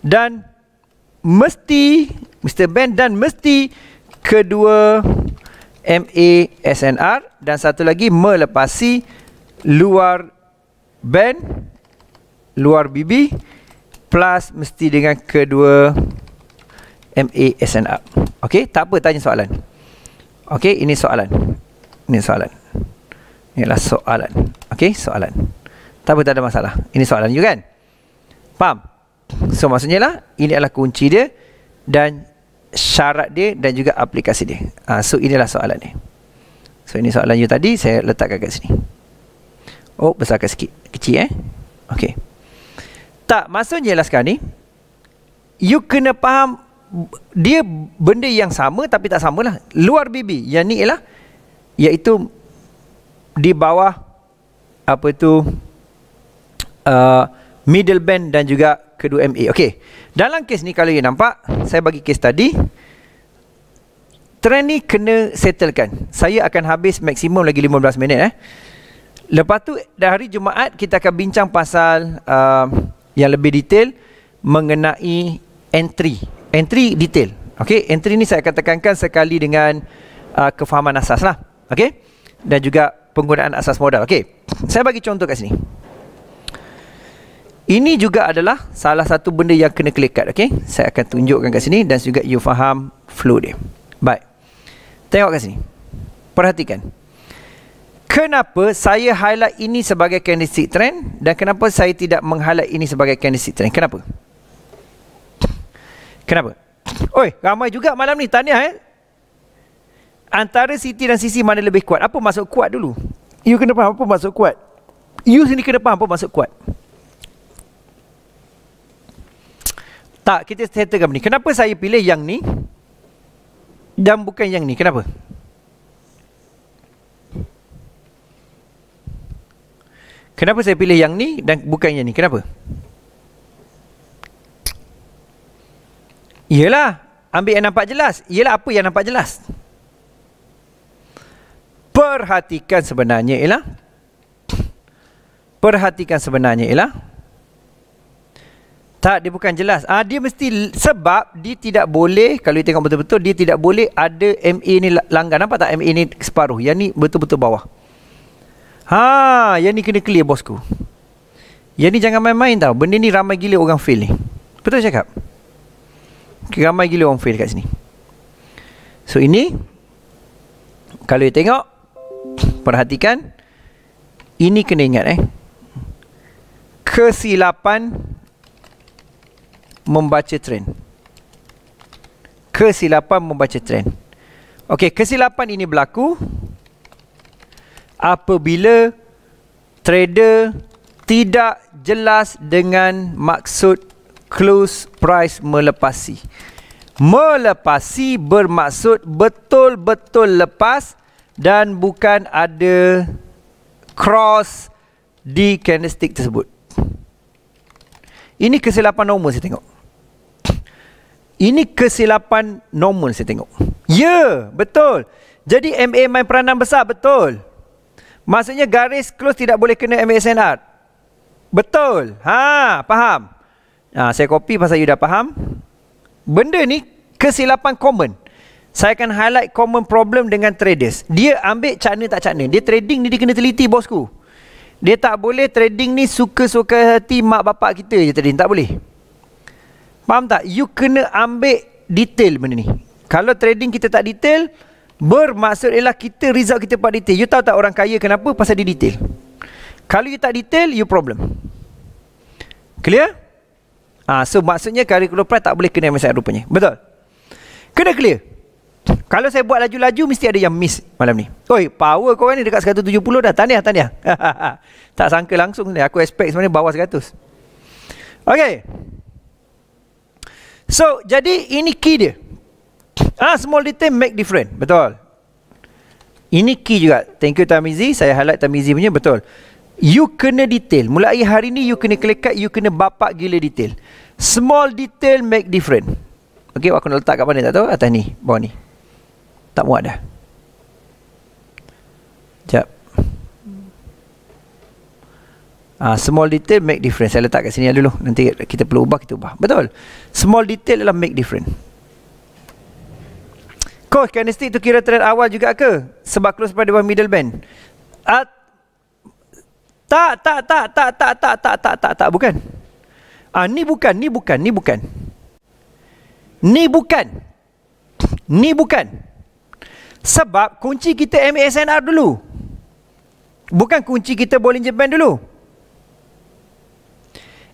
dan mesti Mr. band dan mesti kedua MASNR dan satu lagi melepasi luar band luar BB plus mesti dengan kedua MASNR. Okey, tak apa tanya soalan. Okey, ini soalan. Ini soalan. Ini Inilah soalan. Okey, soalan. Tak apa tak ada masalah. Ini soalan you kan? Faham? So maksudnya lah ini adalah kunci dia dan syarat dia dan juga aplikasi dia. Ha, so inilah soalan ni. So ini soalan you tadi saya letakkan kat sini. Oh, besar ke sikit. Kecil eh? Okey. Tak, maksudnya ialah sekarang ni you kena faham dia benda yang sama tapi tak samalah. Luar bibi. Yang ni ialah iaitu di bawah apa tu uh, middle band dan juga kedua MA. Okey. Dalam kes ni kalau you nampak, saya bagi kes tadi. Trend ni kena settlekan. Saya akan habis maksimum lagi 15 minit eh. Lepas tu hari Jumaat kita akan bincang pasal uh, yang lebih detail mengenai entry. Entry detail. Okay, entry ni saya akan tekankan sekali dengan uh, kefahaman asas lah. Okay. Dan juga penggunaan asas modal. Okay. Saya bagi contoh kat sini. Ini juga adalah salah satu benda yang kena clear kat, Okay? Saya akan tunjukkan kat sini dan juga you faham flow dia. Baik. Tengok kat sini. Perhatikan. Kenapa saya highlight ini sebagai candlestick trend dan kenapa saya tidak meng-highlight ini sebagai candlestick trend? Kenapa? Kenapa? Oi, ramai juga malam ni. Tahniah eh. Antara Siti dan Sisi mana lebih kuat? Apa maksud kuat dulu? You kena faham apa maksud kuat? You sini kena faham apa maksud kuat? Tak, kita settlekan ni. Kenapa saya pilih yang ni? Dan bukan yang ni. Kenapa? Kenapa saya pilih yang ni dan bukan yang ni? Kenapa? Yalah, ambil yang nampak jelas. Yalah apa yang nampak jelas? Perhatikan sebenarnya ialah Perhatikan sebenarnya ialah tak, dia bukan jelas. Ah, dia mesti sebab dia tidak boleh kalau kita tengok betul-betul dia tidak boleh ada MA ni langgar. Nampak tak MA ni separuh? Yang ni betul-betul bawah. Ha, yang ni kena clear bosku. Yang ni jangan main-main tau. Benda ni ramai gila orang fail ni. Betul cakap? Ramai gila orang fail kat sini. So ini kalau kita tengok perhatikan ini kena ingat eh. Kesilapan membaca trend. Kesilapan membaca trend. Okey, kesilapan ini berlaku apabila trader tidak jelas dengan maksud close price melepasi. Melepasi bermaksud betul-betul lepas dan bukan ada cross di candlestick tersebut. Ini kesilapan normal saya tengok. Ini kesilapan normal saya tengok. Ya, betul. Jadi MA main peranan besar, betul. Maksudnya garis close tidak boleh kena MA standard. Betul. Ha, faham. Ha, saya copy pasal you dah faham. Benda ni kesilapan common. Saya akan highlight common problem dengan traders. Dia ambil cakna tak cakna. Dia trading ni dia kena teliti bosku. Dia tak boleh trading ni suka-suka hati mak bapak kita je trading. Tak boleh. Faham tak? You kena ambil detail benda ni. Kalau trading kita tak detail, bermaksud ialah kita result kita pada detail. You tahu tak orang kaya kenapa? Pasal dia detail. Kalau you tak detail, you problem. Clear? ha, so maksudnya curriculum plan tak boleh kena MSI rupanya. Betul? Kena clear. Kalau saya buat laju-laju mesti ada yang miss malam ni. Oi, power kau ni dekat 170 dah. Tahniah, tahniah. tak sangka langsung ni aku expect sebenarnya bawah 100. Okay. So jadi ini key dia. Ah ha, small detail make different. Betul. Ini key juga. Thank you Tamizi. Saya highlight Tamizi punya betul. You kena detail. Mulai hari ni you kena kelekat, you kena bapak gila detail. Small detail make different. Okay, aku nak letak kat mana tak tahu? Atas ni, bawah ni. Tak muat dah. Uh, small detail make difference. Saya letak kat sini dulu. Nanti kita perlu ubah, kita ubah. Betul. Small detail adalah make difference. Coach, kinestik tu kira trend awal juga ke? Sebab close pada bawah middle band. At tak, tak, tak, tak, tak, tak, tak, tak, tak, tak, bukan. Ah, ni bukan, ni bukan, ni bukan. Ni bukan. Ni bukan. Sebab kunci kita MASNR dulu. Bukan kunci kita Bollinger Band dulu.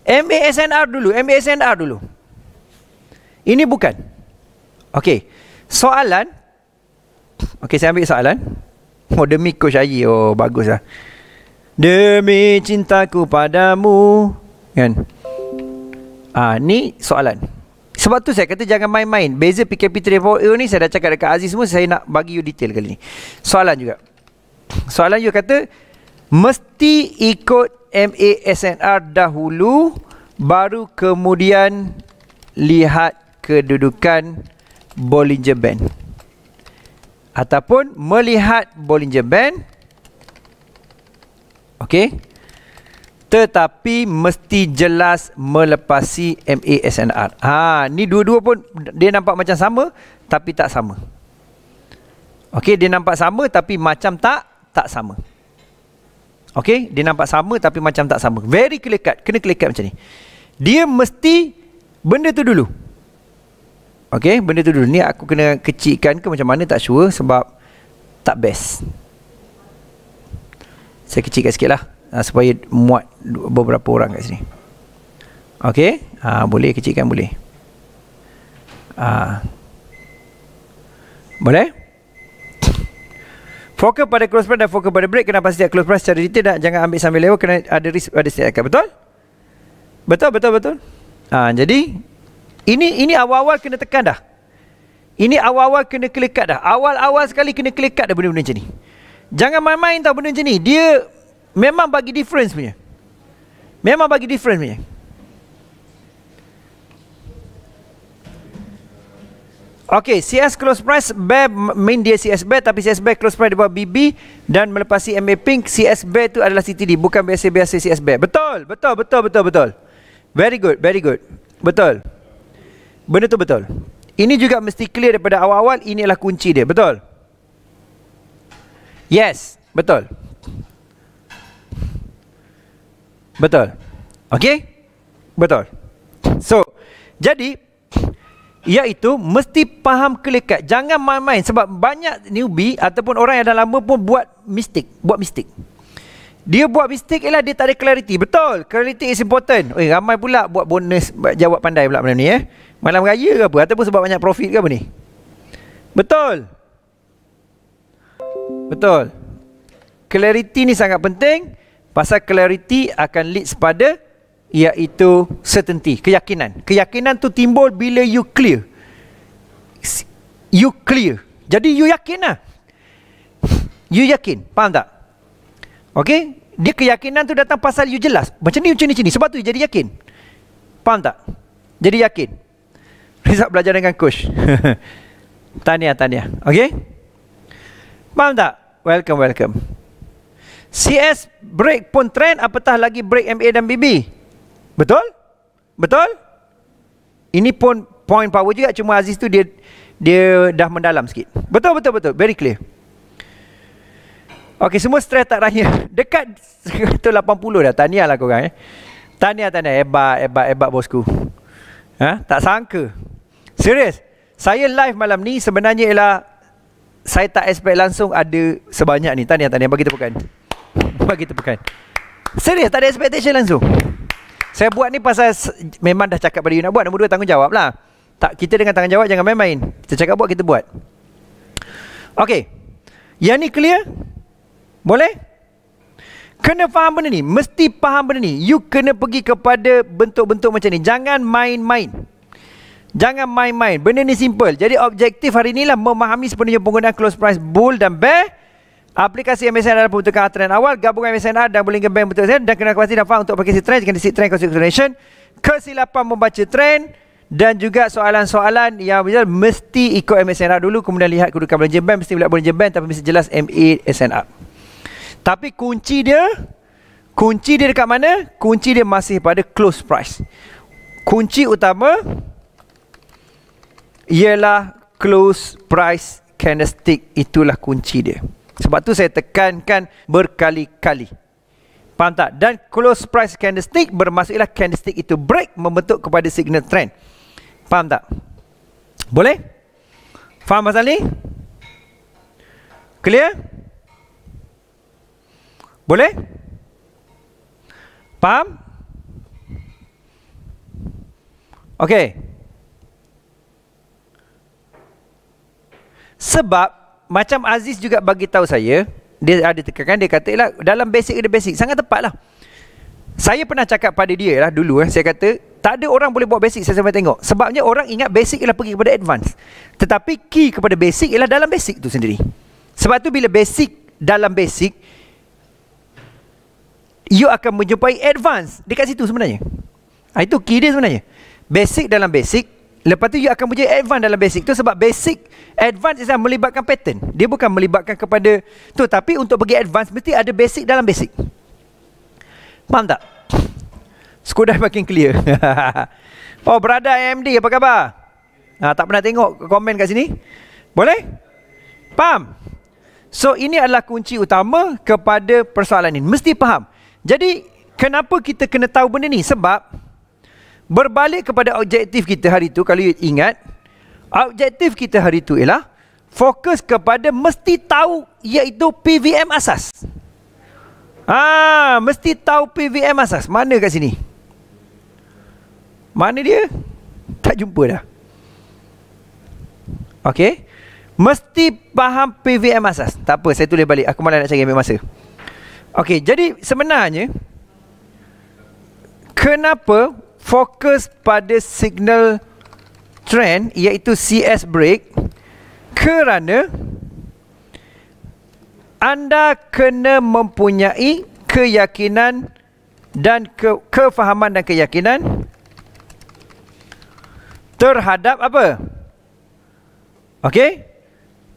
MBSNR dulu, MBSNR dulu. Ini bukan. Okey. Soalan Okey, saya ambil soalan. Oh, demi coach Ayi. Oh, baguslah. Demi cintaku padamu. Kan? Ah, ni soalan. Sebab tu saya kata jangan main-main. Beza PKP 3.0 ni saya dah cakap dekat Aziz semua. Saya nak bagi you detail kali ni. Soalan juga. Soalan you kata, mesti ikut MASNR dahulu baru kemudian lihat kedudukan Bollinger Band ataupun melihat Bollinger Band okey tetapi mesti jelas melepasi MASNR. Ha, ni dua-dua pun dia nampak macam sama tapi tak sama. Okey, dia nampak sama tapi macam tak tak sama. Okay, dia nampak sama tapi macam tak sama. Very clear cut. Kena clear cut macam ni. Dia mesti benda tu dulu. Okay, benda tu dulu. Ni aku kena kecikkan ke macam mana tak sure sebab tak best. Saya kecikkan sikit lah. Ah, supaya muat beberapa orang kat sini. Okay, ha, ah, boleh kecikkan boleh. Ha. Boleh? Boleh? Fokus pada close press dan fokus pada break Kenapa pasti close press secara detail dan jangan ambil sambil lewat kena ada risk ada setiap akad. Betul? Betul betul betul. Ha, jadi ini ini awal-awal kena tekan dah. Ini awal-awal kena klikat dah. Awal-awal sekali kena klikat dah benda-benda macam ni. Jangan main-main tau benda macam ni. Dia memang bagi difference punya. Memang bagi difference punya. Okey, CS close price bear main dia CS bear tapi CS bear close price di bawah BB dan melepasi MA pink CS bear tu adalah CTD bukan biasa-biasa CS bear. Betul, betul, betul, betul, betul. Very good, very good. Betul. Benda tu betul. Ini juga mesti clear daripada awal-awal inilah kunci dia. Betul. Yes, betul. Betul. Okey? Betul. So, jadi Iaitu mesti faham kelekat. Jangan main-main sebab banyak newbie ataupun orang yang dah lama pun buat mistik, buat mistik. Dia buat mistik ialah dia tak ada clarity. Betul. Clarity is important. Oi, ramai pula buat bonus jawab pandai pula malam ni eh. Malam raya ke apa ataupun sebab banyak profit ke apa ni? Betul. Betul. Clarity ni sangat penting. Pasal clarity akan lead kepada iaitu certainty, keyakinan. Keyakinan tu timbul bila you clear. You clear. Jadi you yakin lah. You yakin, faham tak? Okay? Dia keyakinan tu datang pasal you jelas. Macam ni, macam ni, macam ni. Sebab tu you jadi yakin. Faham tak? Jadi yakin. Rizal belajar dengan coach. tahniah, tahniah. Okay? Faham tak? Welcome, welcome. CS break pun trend, apatah lagi break MA dan BB. Betul? Betul? Ini pun point power juga cuma Aziz tu dia dia dah mendalam sikit. Betul betul betul. Very clear. Okey, semua stres tak raya. Dekat 180 dah. Tahniah lah korang eh. Tahniah, tahniah. Hebat, hebat, hebat bosku. Ha? Tak sangka. Serius. Saya live malam ni sebenarnya ialah saya tak expect langsung ada sebanyak ni. Tahniah, tahniah. Bagi tepukan. Bagi tepukan. Serius, tak ada expectation langsung. Saya buat ni pasal Memang dah cakap pada you nak buat Nombor dua tanggungjawab lah tak, Kita dengan tanggungjawab jangan main-main Kita cakap buat kita buat Okay Yang ni clear Boleh Kena faham benda ni Mesti faham benda ni You kena pergi kepada Bentuk-bentuk macam ni Jangan main-main Jangan main-main Benda ni simple Jadi objektif hari ni lah Memahami sepenuhnya penggunaan close price Bull dan bear Aplikasi MSN adalah pembentukan Atren awal gabungan MSN MSNR dan boleh ngeband pembentukan Atren Dan kena kuasa dan untuk pakai si Atren Jangan disik Atren Consultation Kesilapan membaca Atren dan juga soalan-soalan yang misal, mesti ikut MSN MSNR dulu kemudian lihat kedudukan belanja bank mesti boleh belanja bank tapi mesti jelas MA SNR tapi kunci dia kunci dia dekat mana kunci dia masih pada close price kunci utama ialah close price candlestick itulah kunci dia sebab tu saya tekankan berkali-kali. Faham tak? Dan close price candlestick bermaksudlah candlestick itu break membentuk kepada signal trend. Faham tak? Boleh? Faham pasal ni? Clear? Boleh? Faham? Okay. Sebab macam Aziz juga bagi tahu saya, dia ada tekankan dia kata lah dalam basic dia basic sangat tepat lah. Saya pernah cakap pada dia lah dulu eh, saya kata tak ada orang boleh buat basic saya sampai tengok. Sebabnya orang ingat basic ialah pergi kepada advance. Tetapi key kepada basic ialah dalam basic tu sendiri. Sebab tu bila basic dalam basic you akan menjumpai advance dekat situ sebenarnya. Ha, itu key dia sebenarnya. Basic dalam basic Lepas tu you akan punya advance dalam basic. Tu sebab basic advance ialah melibatkan pattern. Dia bukan melibatkan kepada tu tapi untuk pergi advance mesti ada basic dalam basic. Faham tak? Sekudah makin clear. oh, berada AMD apa khabar? Ha, tak pernah tengok komen kat sini. Boleh? Faham? So ini adalah kunci utama kepada persoalan ini. Mesti faham. Jadi kenapa kita kena tahu benda ni? Sebab Berbalik kepada objektif kita hari itu kalau you ingat objektif kita hari itu ialah fokus kepada mesti tahu iaitu PVM asas. Ah, mesti tahu PVM asas. Mana kat sini? Mana dia? Tak jumpa dah. Okey. Mesti faham PVM asas. Tak apa, saya tulis balik. Aku malas nak cari ambil masa. Okey, jadi sebenarnya kenapa fokus pada signal trend iaitu CS break kerana anda kena mempunyai keyakinan dan ke, kefahaman dan keyakinan terhadap apa? Okey?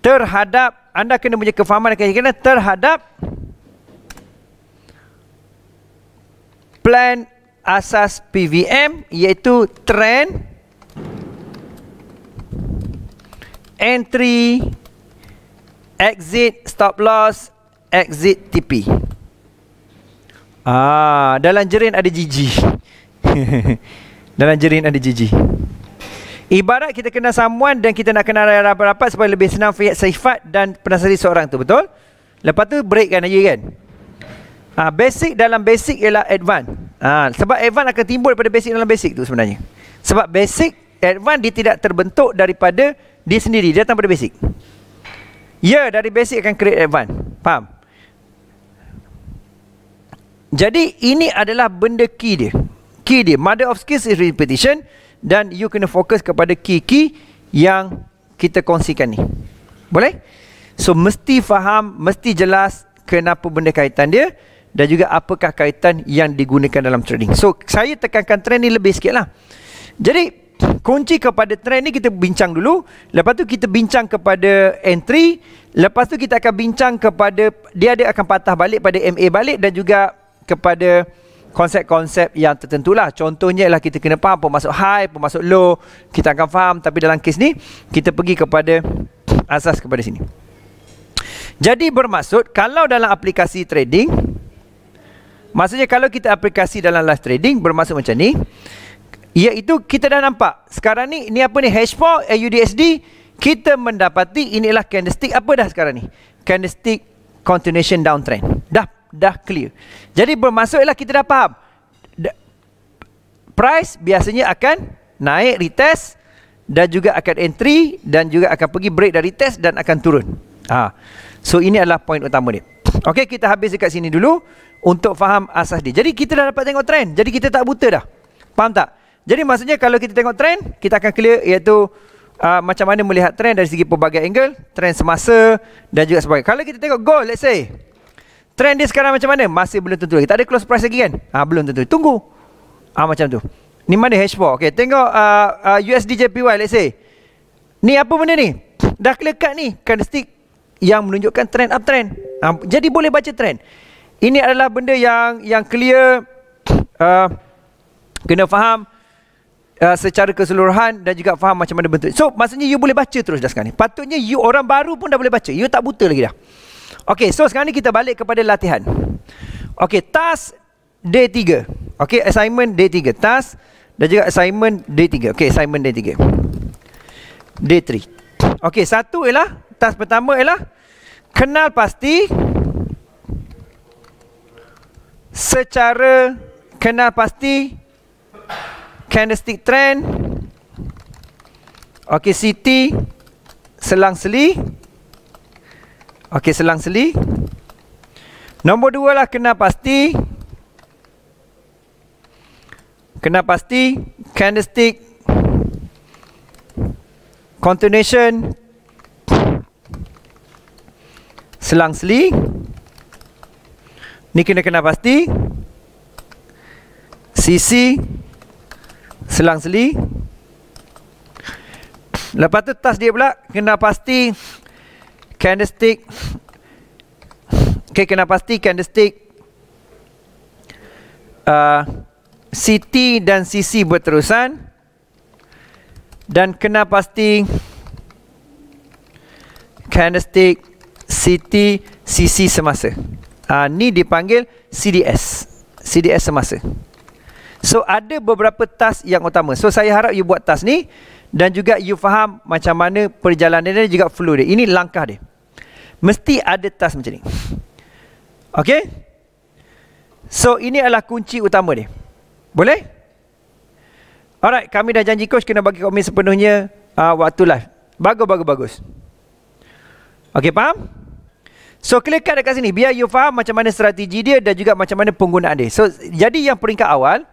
Terhadap anda kena punya kefahaman dan keyakinan terhadap plan asas PVM iaitu trend entry exit stop loss exit TP. Ah, dalam jerin ada gigi. dalam jerin ada gigi. Ibarat kita kena samuan dan kita nak kenal rapat-rapat supaya lebih senang fiat sifat dan penasari seorang tu, betul? Lepas tu break kan aja kan? Uh, basic dalam basic ialah advance. Ha, sebab advance akan timbul daripada basic dalam basic tu sebenarnya. Sebab basic, advance dia tidak terbentuk daripada dia sendiri. Dia datang daripada basic. Ya, yeah, dari basic akan create advance. Faham? Jadi, ini adalah benda key dia. Key dia. Mother of skills is repetition. Dan you kena fokus kepada key-key yang kita kongsikan ni. Boleh? So, mesti faham, mesti jelas kenapa benda kaitan dia dan juga apakah kaitan yang digunakan dalam trading. So, saya tekankan trend ni lebih sikitlah. Jadi, kunci kepada trend ni kita bincang dulu, lepas tu kita bincang kepada entry, lepas tu kita akan bincang kepada dia ada akan patah balik pada MA balik dan juga kepada konsep-konsep yang tertentulah. Contohnya ialah kita kena faham apa high, pemasuk low. Kita akan faham tapi dalam kes ni kita pergi kepada asas kepada sini. Jadi bermaksud kalau dalam aplikasi trading Maksudnya kalau kita aplikasi dalam live trading bermaksud macam ni iaitu kita dah nampak sekarang ni ni apa ni H4 AUDSD eh, kita mendapati inilah candlestick apa dah sekarang ni candlestick continuation downtrend dah dah clear jadi bermaksudlah kita dah faham price biasanya akan naik retest dan juga akan entry dan juga akan pergi break dari test dan akan turun ha. so ini adalah point utama dia Okey, kita habis dekat sini dulu untuk faham asas dia. Jadi kita dah dapat tengok trend. Jadi kita tak buta dah. Faham tak? Jadi maksudnya kalau kita tengok trend, kita akan clear iaitu uh, macam mana melihat trend dari segi pelbagai angle, trend semasa dan juga sebagainya. Kalau kita tengok gold, let's say trend dia sekarang macam mana? Masih belum tentu lagi. Tak ada close price lagi kan? Ah ha, belum tentu. Tunggu. Ah ha, macam tu. Ni mana H4? Okey, tengok uh, uh, USD let's say. Ni apa benda ni? Dah clear cut ni, candlestick yang menunjukkan trend uptrend. Ha, jadi boleh baca trend. Ini adalah benda yang yang clear uh, kena faham uh, secara keseluruhan dan juga faham macam mana bentuk. So maksudnya you boleh baca terus dah sekarang ni. Patutnya you orang baru pun dah boleh baca. You tak buta lagi dah. Okay, so sekarang ni kita balik kepada latihan. Okay, task d 3. Okay, assignment d 3. Task dan juga assignment d 3. Okay, assignment d 3. d 3. Okay, satu ialah task pertama ialah kenal pasti secara kenal pasti candlestick trend okey city selang seli okey selang seli nombor dua lah kenal pasti kenal pasti candlestick continuation selang seling, ni kena kena pasti sisi selang seling, lepas tu tas dia pula kena pasti candlestick okay, kena pasti candlestick uh, ah, CT dan CC berterusan dan kena pasti candlestick Siti CC Semasa. Ha, ni dipanggil CDS. CDS Semasa. So ada beberapa task yang utama. So saya harap you buat task ni dan juga you faham macam mana perjalanan dia juga flow dia. Ini langkah dia. Mesti ada task macam ni. Okay? So ini adalah kunci utama dia. Boleh? Alright, kami dah janji coach kena bagi komen sepenuhnya uh, waktu live. Bagus, bagus, bagus. Okay, faham? So klik dekat sini biar you faham macam mana strategi dia dan juga macam mana penggunaan dia. So jadi yang peringkat awal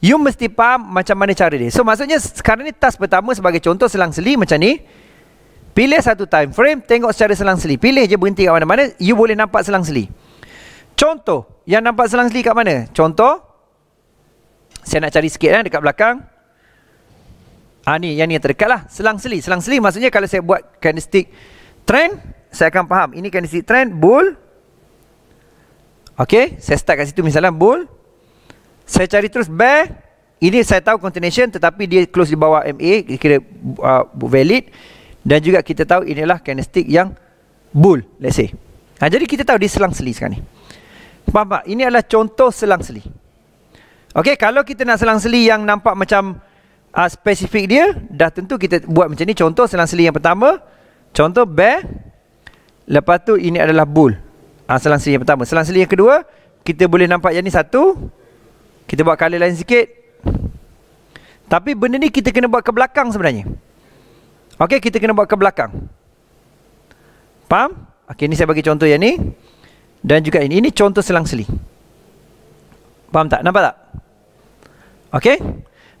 you mesti faham macam mana cara dia. So maksudnya sekarang ni task pertama sebagai contoh selang-seli macam ni. Pilih satu time frame, tengok secara selang-seli. Pilih je berhenti kat mana-mana, you boleh nampak selang-seli. Contoh, yang nampak selang-seli kat mana? Contoh, saya nak cari sikit kan dekat belakang. Ah ni, yang ni yang terdekat lah. Selang-seli. Selang-seli maksudnya kalau saya buat candlestick trend, saya akan faham ini candlestick trend bull Okey, saya start kat situ misalnya bull saya cari terus bear ini saya tahu continuation tetapi dia close di bawah MA kira uh, valid dan juga kita tahu inilah candlestick yang bull let's say ha, jadi kita tahu dia selang seli sekarang ni faham tak? ini adalah contoh selang seli Okey, kalau kita nak selang seli yang nampak macam uh, spesifik dia dah tentu kita buat macam ni contoh selang seli yang pertama contoh bear Lepas tu ini adalah bull. Ha, ah, selang seli yang pertama. selang seli yang kedua, kita boleh nampak yang ni satu. Kita buat kali lain sikit. Tapi benda ni kita kena buat ke belakang sebenarnya. Okey, kita kena buat ke belakang. Faham? Okey, ni saya bagi contoh yang ni. Dan juga ini. Ini contoh selang seli. Faham tak? Nampak tak? Okey.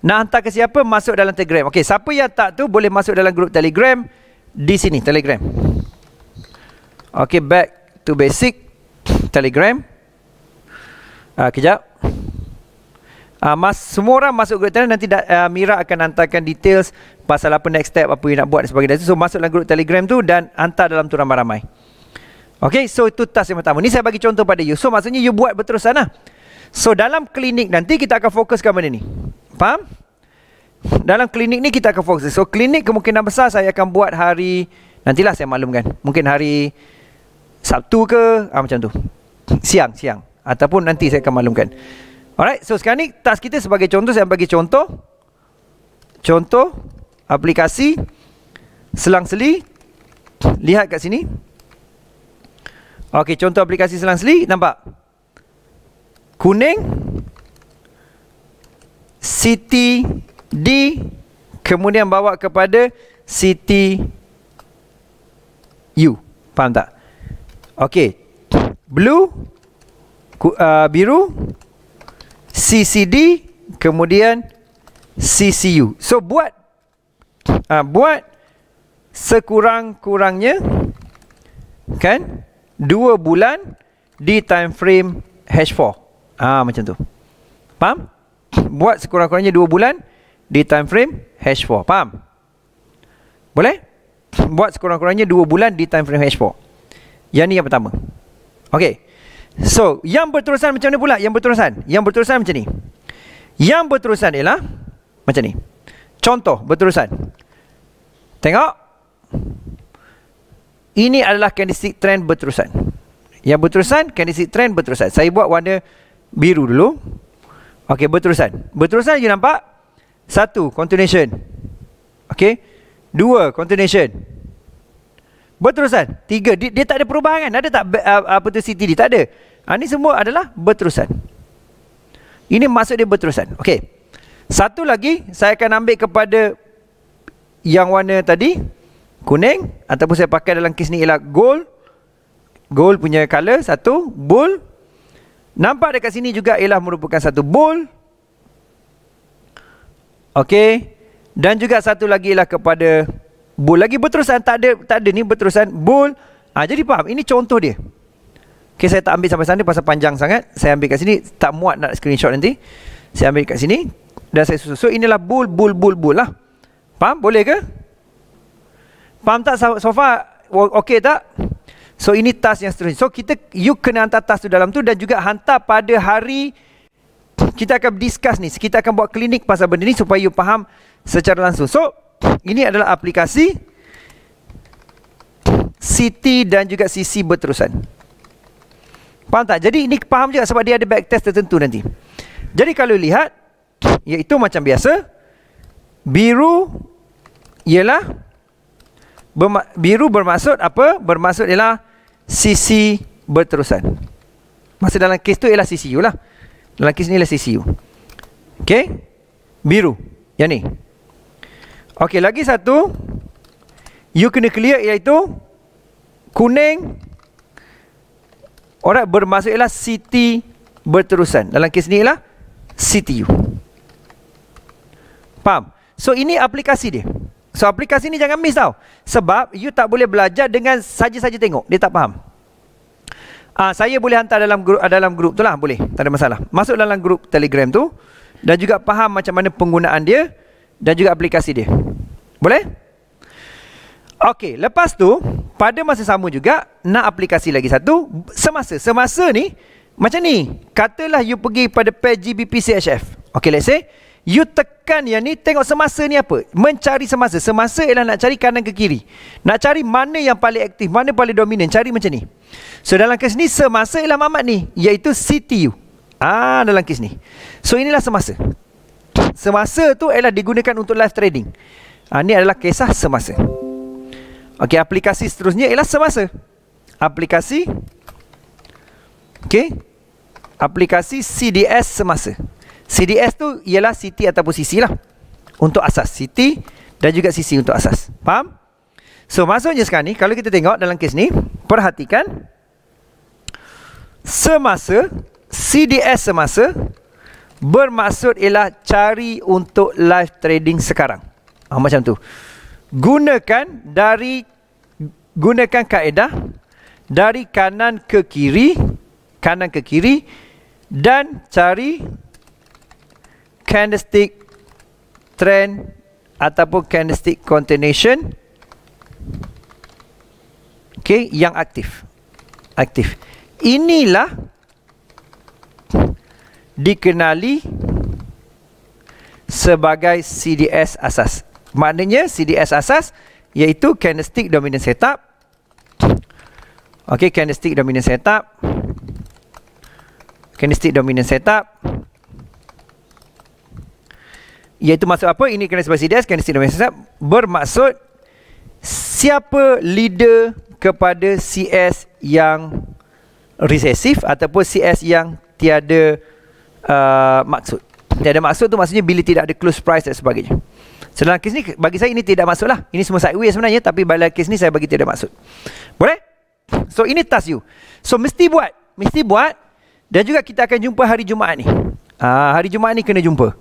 Nak hantar ke siapa, masuk dalam telegram. Okey, siapa yang tak tu boleh masuk dalam grup telegram di sini, telegram. Telegram. Okay, back to basic Telegram. Uh, kejap. Uh, mas, semua orang masuk grup Telegram nanti da, uh, Mira akan hantarkan details pasal apa next step apa yang nak buat dan sebagainya. So masuk dalam grup Telegram tu dan hantar dalam tu ramai-ramai. Okay, so itu task yang pertama. Ni saya bagi contoh pada you. So maksudnya you buat berterusan lah. So dalam klinik nanti kita akan fokuskan benda ni. Faham? Dalam klinik ni kita akan fokus. So klinik kemungkinan besar saya akan buat hari... Nantilah saya maklumkan. Mungkin hari... Sabtu ke ha, macam tu siang siang ataupun nanti saya akan maklumkan alright so sekarang ni task kita sebagai contoh saya bagi contoh contoh aplikasi selang-seli lihat kat sini Okey, contoh aplikasi selang-seli nampak kuning city D kemudian bawa kepada city U faham tak Okey. Blue uh, biru CCD kemudian CCU. So buat uh, buat sekurang-kurangnya kan 2 bulan di time frame H4. Ah ha, macam tu. Faham? Buat sekurang-kurangnya 2 bulan di time frame H4. Faham? Boleh? Buat sekurang-kurangnya 2 bulan di time frame H4. Yang ni yang pertama. okay. So, yang berterusan macam ni pula? Yang berterusan. Yang berterusan macam ni. Yang berterusan ialah macam ni. Contoh berterusan. Tengok. Ini adalah candlestick trend berterusan. Yang berterusan, candlestick trend berterusan. Saya buat warna biru dulu. Okey, berterusan. Berterusan you nampak? Satu, continuation. Okey. Dua, continuation. Continuation. Berterusan. Tiga. Dia, dia tak ada perubahan kan? Ada tak uh, uh, apa tu CTD? Tak ada. Ha, ini semua adalah berterusan. Ini maksud dia berterusan. Okey. Satu lagi, saya akan ambil kepada yang warna tadi. Kuning. Ataupun saya pakai dalam kes ni ialah gold. Gold punya colour. Satu. Bull. Nampak dekat sini juga ialah merupakan satu bull. Okey. Dan juga satu lagi ialah kepada bull lagi berterusan tak ada tak ada ni berterusan bull ha, jadi faham ini contoh dia Okay, saya tak ambil sampai sana pasal panjang sangat. Saya ambil kat sini. Tak muat nak screenshot nanti. Saya ambil kat sini. Dan saya susun. So, inilah bull, bull, bull, bull lah. Faham? Boleh ke? Faham tak so far? Okay tak? So, ini task yang seterusnya. So, kita you kena hantar task tu dalam tu dan juga hantar pada hari kita akan discuss ni. Kita akan buat klinik pasal benda ni supaya you faham secara langsung. So, ini adalah aplikasi CT dan juga CC berterusan. Faham tak? Jadi ini faham juga sebab dia ada back test tertentu nanti. Jadi kalau lihat, iaitu macam biasa, biru ialah biru bermaksud apa? Bermaksud ialah CC berterusan. Masa dalam kes tu ialah CCU lah. Dalam kes ni ialah CCU. Okay? Biru. Yang ni. Okey, lagi satu. You kena clear iaitu kuning. Alright, bermaksud ialah city berterusan. Dalam kes ni ialah city you. Faham? So, ini aplikasi dia. So, aplikasi ni jangan miss tau. Sebab you tak boleh belajar dengan saja-saja tengok. Dia tak faham. Ah, saya boleh hantar dalam grup, ah, dalam grup tu lah. Boleh. Tak ada masalah. Masuk dalam grup telegram tu. Dan juga faham macam mana penggunaan dia dan juga aplikasi dia. Boleh? Okey, lepas tu pada masa sama juga nak aplikasi lagi satu semasa. Semasa ni macam ni. Katalah you pergi pada page GBPCHF. Okey, let's say you tekan yang ni tengok semasa ni apa? Mencari semasa. Semasa ialah nak cari kanan ke kiri. Nak cari mana yang paling aktif, mana paling dominan. Cari macam ni. So dalam kes ni semasa ialah mamat ni iaitu CTU. Ah dalam kes ni. So inilah semasa. Semasa tu ialah digunakan untuk live trading. Ha, ah, ini adalah kisah semasa. Okey, aplikasi seterusnya ialah semasa. Aplikasi Okey. Aplikasi CDS semasa. CDS tu ialah CT ataupun CC lah. Untuk asas CT dan juga CC untuk asas. Faham? So, maksudnya sekarang ni kalau kita tengok dalam kes ni, perhatikan semasa CDS semasa bermaksud ialah cari untuk live trading sekarang. Ha, macam tu. Gunakan dari gunakan kaedah dari kanan ke kiri, kanan ke kiri dan cari candlestick trend ataupun candlestick continuation okay, yang aktif. Aktif. Inilah dikenali sebagai CDS asas. Maknanya CDS asas iaitu candlestick dominant setup. Okey, candlestick dominant setup. Candlestick dominant setup. Iaitu maksud apa? Ini kena sebagai CDS, candlestick dominant setup. Bermaksud siapa leader kepada CS yang resesif ataupun CS yang tiada Uh, maksud. Tiada maksud tu maksudnya bila tidak ada close price dan sebagainya. Sedangkan kes ni bagi saya ini tidak masuk lah. Ini semua sideways sebenarnya tapi bila kes ni saya bagi tidak maksud. Boleh? So ini task you. So mesti buat. Mesti buat. Dan juga kita akan jumpa hari Jumaat ni. Uh, hari Jumaat ni kena jumpa.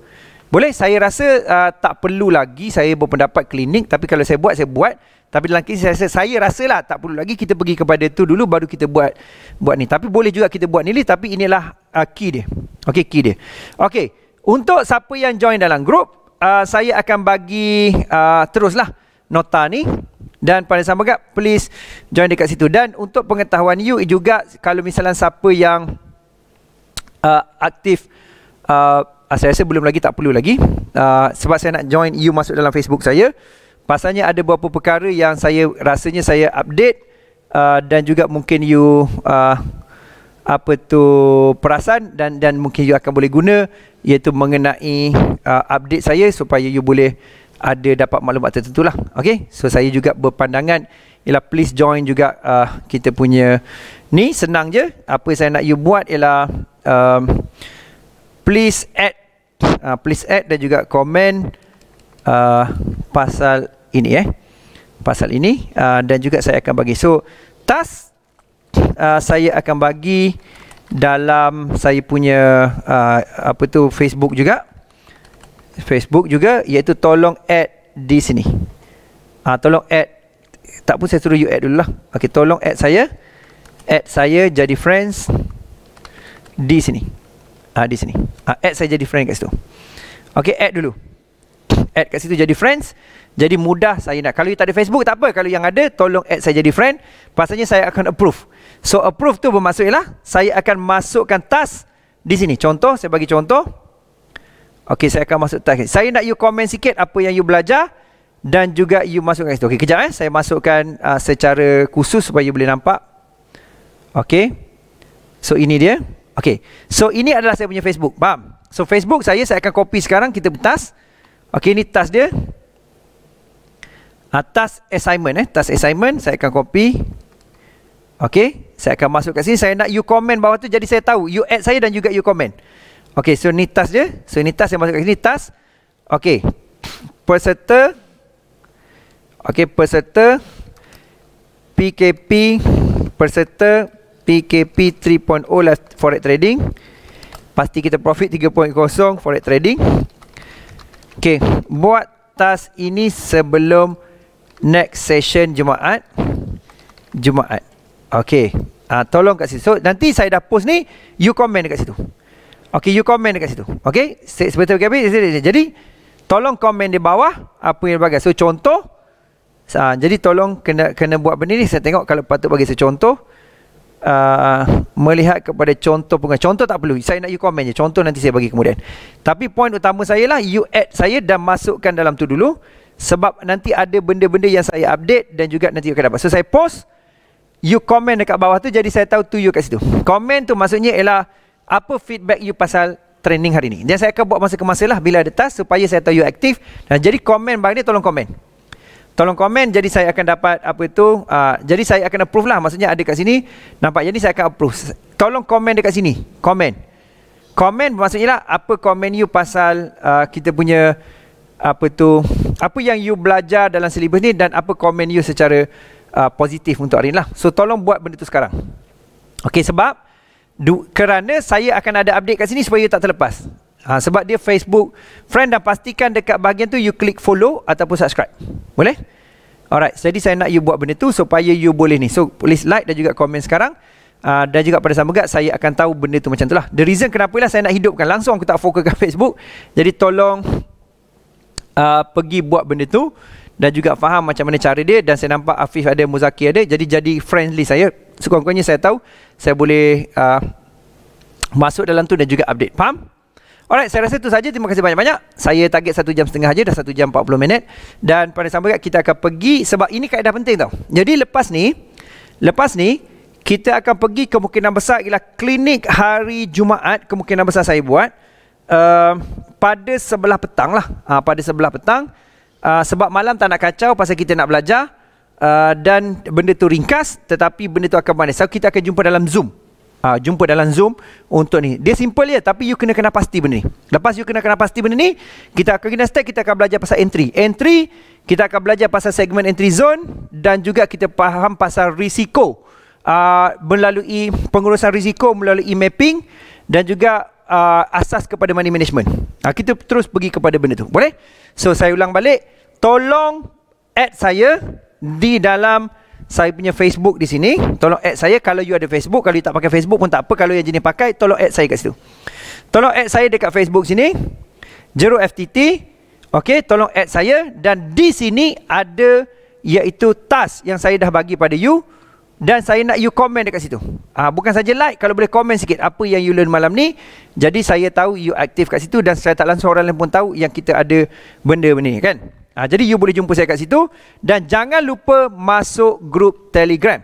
Boleh saya rasa uh, tak perlu lagi saya berpendapat klinik tapi kalau saya buat saya buat tapi dalam kes saya rasa lah tak perlu lagi kita pergi kepada tu dulu baru kita buat buat ni tapi boleh juga kita buat ni tapi inilah uh, key dia. Okey key dia. Okey untuk siapa yang join dalam grup uh, saya akan bagi uh, teruslah nota ni dan pada sama juga please join dekat situ dan untuk pengetahuan you juga kalau misalnya siapa yang uh, aktif uh, Ah, saya rasa belum lagi tak perlu lagi uh, sebab saya nak join you masuk dalam Facebook saya pasalnya ada beberapa perkara yang saya rasanya saya update uh, dan juga mungkin you uh, apa tu perasan dan dan mungkin you akan boleh guna iaitu mengenai uh, update saya supaya you boleh ada dapat maklumat tertentu lah okay? so saya juga berpandangan ialah please join juga uh, kita punya ni senang je apa saya nak you buat ialah um, please add uh, please add dan juga komen uh, pasal ini eh pasal ini uh, dan juga saya akan bagi so task uh, saya akan bagi dalam saya punya uh, apa tu Facebook juga Facebook juga iaitu tolong add di sini uh, tolong add tak pun saya suruh you add dulu lah okay, tolong add saya add saya jadi friends di sini Ah di sini. Uh, add saya jadi friend kat situ. Okay, add dulu. Add kat situ jadi friends. Jadi mudah saya nak. Kalau you tak ada Facebook, tak apa. Kalau yang ada, tolong add saya jadi friend. Pasalnya saya akan approve. So, approve tu bermaksud ialah saya akan masukkan task di sini. Contoh, saya bagi contoh. Okay, saya akan masuk task. Saya nak you komen sikit apa yang you belajar dan juga you masukkan kat situ. Okay, kejap eh. Saya masukkan uh, secara khusus supaya you boleh nampak. Okay. So, ini dia. Okay So ini adalah saya punya Facebook Faham? So Facebook saya Saya akan copy sekarang Kita tas Okay ini tas dia ha, Tas assignment eh Tas assignment Saya akan copy Okay Saya akan masuk kat sini Saya nak you comment bawah tu Jadi saya tahu You add saya dan juga you comment Okay so ni tas dia So ini tas yang masuk kat sini Tas Okay Peserta Okay peserta PKP Peserta PKP 3.0 lah forex trading. Pasti kita profit 3.0 forex trading. Okay, buat task ini sebelum next session Jumaat. Jumaat. Okay, uh, tolong kat situ. So, nanti saya dah post ni, you comment dekat situ. Okay, you comment dekat situ. Okay, seperti PKP, jadi tolong comment di bawah apa yang bagai. So, contoh, uh, jadi tolong kena kena buat benda ni. Saya tengok kalau patut bagi saya contoh. Uh, melihat kepada contoh pengajian. Contoh tak perlu. Saya nak you komen je. Contoh nanti saya bagi kemudian. Tapi point utama saya lah, you add saya dan masukkan dalam tu dulu. Sebab nanti ada benda-benda yang saya update dan juga nanti you akan dapat. So, saya post. You comment dekat bawah tu jadi saya tahu tu you kat situ. Comment tu maksudnya ialah apa feedback you pasal training hari ni. Dan saya akan buat masa ke masa lah bila ada task supaya saya tahu you aktif. Nah jadi comment. bagi ni tolong komen tolong komen jadi saya akan dapat apa itu uh, jadi saya akan approve lah maksudnya ada kat sini nampak jadi saya akan approve tolong komen dekat sini komen komen maksudnya lah apa komen you pasal uh, kita punya apa tu apa yang you belajar dalam silibus ni dan apa komen you secara uh, positif untuk hari ni lah so tolong buat benda tu sekarang Okay sebab du, kerana saya akan ada update kat sini supaya you tak terlepas Ha, sebab dia Facebook friend dah pastikan dekat bahagian tu you click follow ataupun subscribe. Boleh? Alright, jadi saya nak you buat benda tu supaya you boleh ni. So, please like dan juga komen sekarang. Uh, dan juga pada sama gak saya akan tahu benda tu macam tu lah. The reason kenapa lah saya nak hidupkan langsung aku tak fokuskan Facebook. Jadi tolong uh, pergi buat benda tu dan juga faham macam mana cara dia dan saya nampak Afif ada Muzaki ada jadi jadi friendly saya sekurang-kurangnya saya tahu saya boleh uh, masuk dalam tu dan juga update faham Alright, saya rasa itu saja. Terima kasih banyak-banyak. Saya target satu jam setengah aja, dah satu jam empat puluh minit. Dan pada sampai kita akan pergi sebab ini kaedah penting tau. Jadi lepas ni, lepas ni kita akan pergi kemungkinan besar ialah klinik hari Jumaat kemungkinan besar saya buat uh, pada sebelah petang lah. Uh, pada sebelah petang uh, sebab malam tak nak kacau pasal kita nak belajar uh, dan benda tu ringkas tetapi benda tu akan manis. So kita akan jumpa dalam Zoom ha, jumpa dalam Zoom untuk ni. Dia simple ya, tapi you kena kena pasti benda ni. Lepas you kena kena pasti benda ni, kita akan kena start kita akan belajar pasal entry. Entry, kita akan belajar pasal segmen entry zone dan juga kita faham pasal risiko. Uh, melalui pengurusan risiko melalui mapping dan juga uh, asas kepada money management. Uh, kita terus pergi kepada benda tu. Boleh? So saya ulang balik, tolong add saya di dalam saya punya Facebook di sini. Tolong add saya kalau you ada Facebook. Kalau you tak pakai Facebook pun tak apa. Kalau yang jenis pakai, tolong add saya kat situ. Tolong add saya dekat Facebook sini. Jeruk FTT. Okey, tolong add saya. Dan di sini ada iaitu task yang saya dah bagi pada you. Dan saya nak you komen dekat situ. Ah, bukan saja like, kalau boleh komen sikit apa yang you learn malam ni. Jadi saya tahu you aktif kat situ dan saya tak langsung orang lain pun tahu yang kita ada benda-benda ni kan. Ha, jadi you boleh jumpa saya kat situ dan jangan lupa masuk grup Telegram.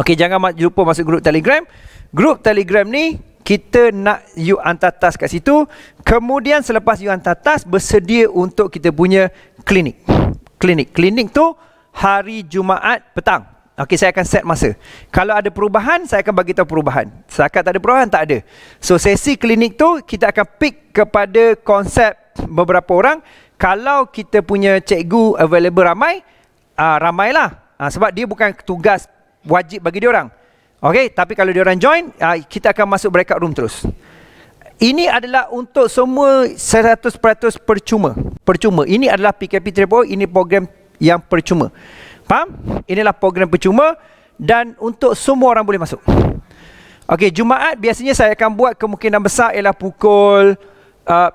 Okey, jangan lupa masuk grup Telegram. Grup Telegram ni kita nak you hantar tas kat situ. Kemudian selepas you hantar tas bersedia untuk kita punya klinik. Klinik. Klinik tu hari Jumaat petang. Okey, saya akan set masa. Kalau ada perubahan, saya akan bagi tahu perubahan. Setakat tak ada perubahan, tak ada. So sesi klinik tu kita akan pick kepada konsep beberapa orang kalau kita punya cikgu available ramai uh, ramailah uh, sebab dia bukan tugas wajib bagi dia orang okey tapi kalau dia orang join uh, kita akan masuk breakout room terus ini adalah untuk semua 100% percuma percuma ini adalah PKP 3.0 ini program yang percuma faham inilah program percuma dan untuk semua orang boleh masuk okey jumaat biasanya saya akan buat kemungkinan besar ialah pukul uh,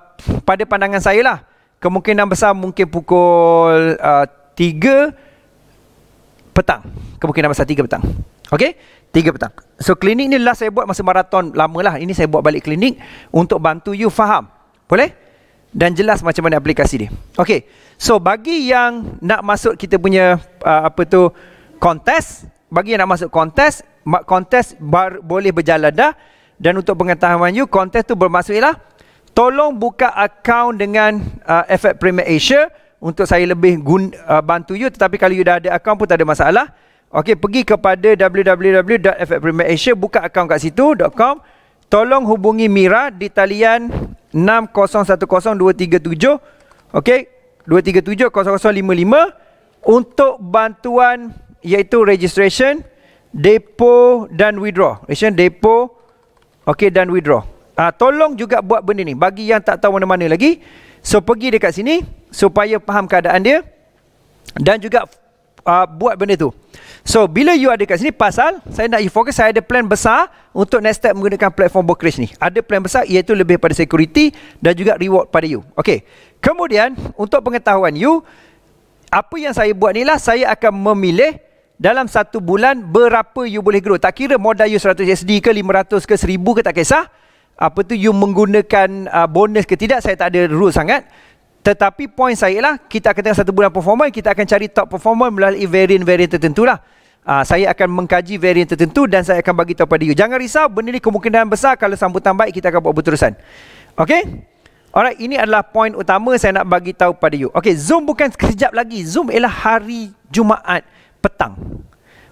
pada pandangan saya lah kemungkinan besar mungkin pukul uh, petang. Kemungkinan besar tiga petang. Okay, tiga petang. So klinik ni last saya buat masa maraton lama lah. Ini saya buat balik klinik untuk bantu you faham. Boleh? Dan jelas macam mana aplikasi dia. Okay. So bagi yang nak masuk kita punya uh, apa tu kontes, bagi yang nak masuk kontes, kontes bar, boleh berjalan dah. Dan untuk pengetahuan you, kontes tu bermaksud ialah tolong buka akaun dengan uh, FX Premier Asia untuk saya lebih gun, uh, bantu you tetapi kalau you dah ada akaun pun tak ada masalah okey pergi kepada www.fxpremierasia buka akaun kat situ.com tolong hubungi Mira di talian 6010237 okey 2370055 untuk bantuan iaitu registration depo dan withdraw registration depo okey dan withdraw Uh, tolong juga buat benda ni. Bagi yang tak tahu mana-mana lagi. So pergi dekat sini. Supaya faham keadaan dia. Dan juga uh, buat benda tu. So bila you ada kat sini. Pasal saya nak you fokus. Saya ada plan besar. Untuk next step menggunakan platform brokerage ni. Ada plan besar. Iaitu lebih pada security. Dan juga reward pada you. Okay. Kemudian untuk pengetahuan you. Apa yang saya buat ni lah. Saya akan memilih. Dalam satu bulan. Berapa you boleh grow. Tak kira modal you 100 SD ke 500 ke 1000 ke. Tak kisah apa tu you menggunakan uh, bonus ke tidak saya tak ada rule sangat tetapi point saya ialah kita akan tengok satu bulan performa kita akan cari top performa melalui variant-variant tertentulah uh, ah, saya akan mengkaji variant tertentu dan saya akan bagi tahu pada you jangan risau benda ni kemungkinan besar kalau sambutan baik kita akan buat berterusan okey Alright, ini adalah point utama saya nak bagi tahu pada you. Okay, Zoom bukan sekejap lagi. Zoom ialah hari Jumaat petang.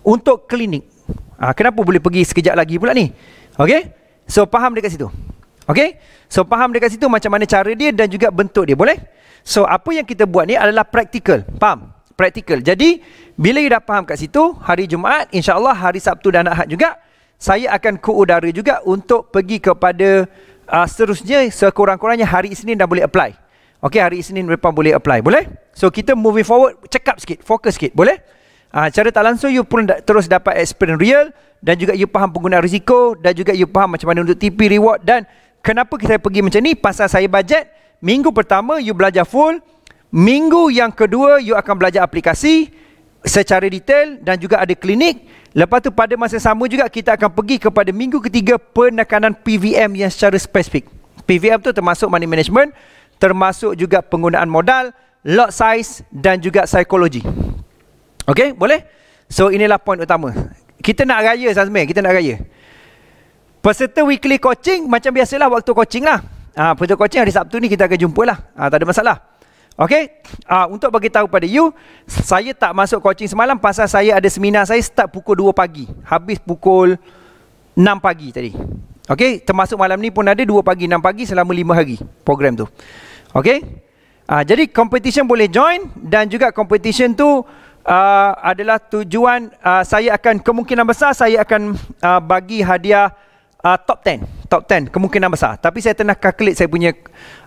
Untuk klinik. Ha, kenapa boleh pergi sekejap lagi pula ni? Okay. So faham dekat situ. Okay? So faham dekat situ macam mana cara dia dan juga bentuk dia. Boleh? So apa yang kita buat ni adalah practical. Faham? Practical. Jadi bila you dah faham kat situ, hari Jumaat, insyaAllah hari Sabtu dan Ahad juga, saya akan ke udara juga untuk pergi kepada uh, seterusnya sekurang-kurangnya hari Isnin dah boleh apply. Okay, hari Isnin mereka boleh apply. Boleh? So kita moving forward, check up sikit, fokus sikit. Boleh? Uh, ah, cara tak langsung, you pun da- terus dapat experience real dan juga you faham pengguna risiko dan juga you faham macam mana untuk TP reward dan kenapa kita pergi macam ni pasal saya bajet minggu pertama you belajar full minggu yang kedua you akan belajar aplikasi secara detail dan juga ada klinik lepas tu pada masa sama juga kita akan pergi kepada minggu ketiga penekanan PVM yang secara spesifik PVM tu termasuk money management termasuk juga penggunaan modal lot size dan juga psikologi Okay, boleh? So, inilah point utama. Kita nak raya Sazmir, kita nak raya. Peserta weekly coaching macam biasalah waktu coaching lah. Ah ha, peserta coaching hari Sabtu ni kita akan jumpa lah. Ha, tak ada masalah. Okay, uh, ah, untuk bagi tahu pada you, saya tak masuk coaching semalam pasal saya ada seminar saya start pukul 2 pagi. Habis pukul 6 pagi tadi. Okay, termasuk malam ni pun ada 2 pagi, 6 pagi selama 5 hari program tu. Okay, uh, ah, jadi competition boleh join dan juga competition tu uh, adalah tujuan uh, saya akan kemungkinan besar saya akan uh, bagi hadiah uh, top 10 top 10 kemungkinan besar tapi saya tengah calculate saya punya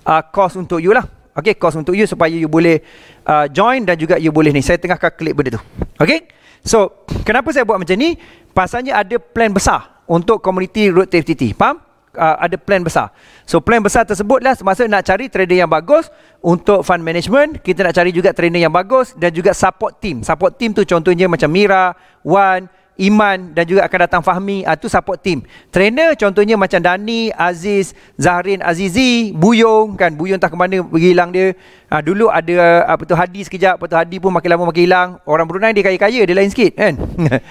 uh, cost untuk you lah Okay, cost untuk you supaya you boleh uh, join dan juga you boleh ni saya tengah calculate benda tu Okay, so kenapa saya buat macam ni pasalnya ada plan besar untuk community road safety faham uh, ada plan besar. So plan besar tersebutlah semasa nak cari trader yang bagus untuk fund management, kita nak cari juga trader yang bagus dan juga support team. Support team tu contohnya macam Mira, Wan, Iman dan juga akan datang Fahmi uh, tu support team. Trainer contohnya macam Dani, Aziz, Zahrin, Azizi, Buyong kan. Buyong tak ke mana pergi hilang dia. Uh, dulu ada ah, apa uh, tu Hadi sekejap, apa tu Hadi pun makin lama makin hilang. Orang Brunei dia kaya-kaya, dia lain sikit kan.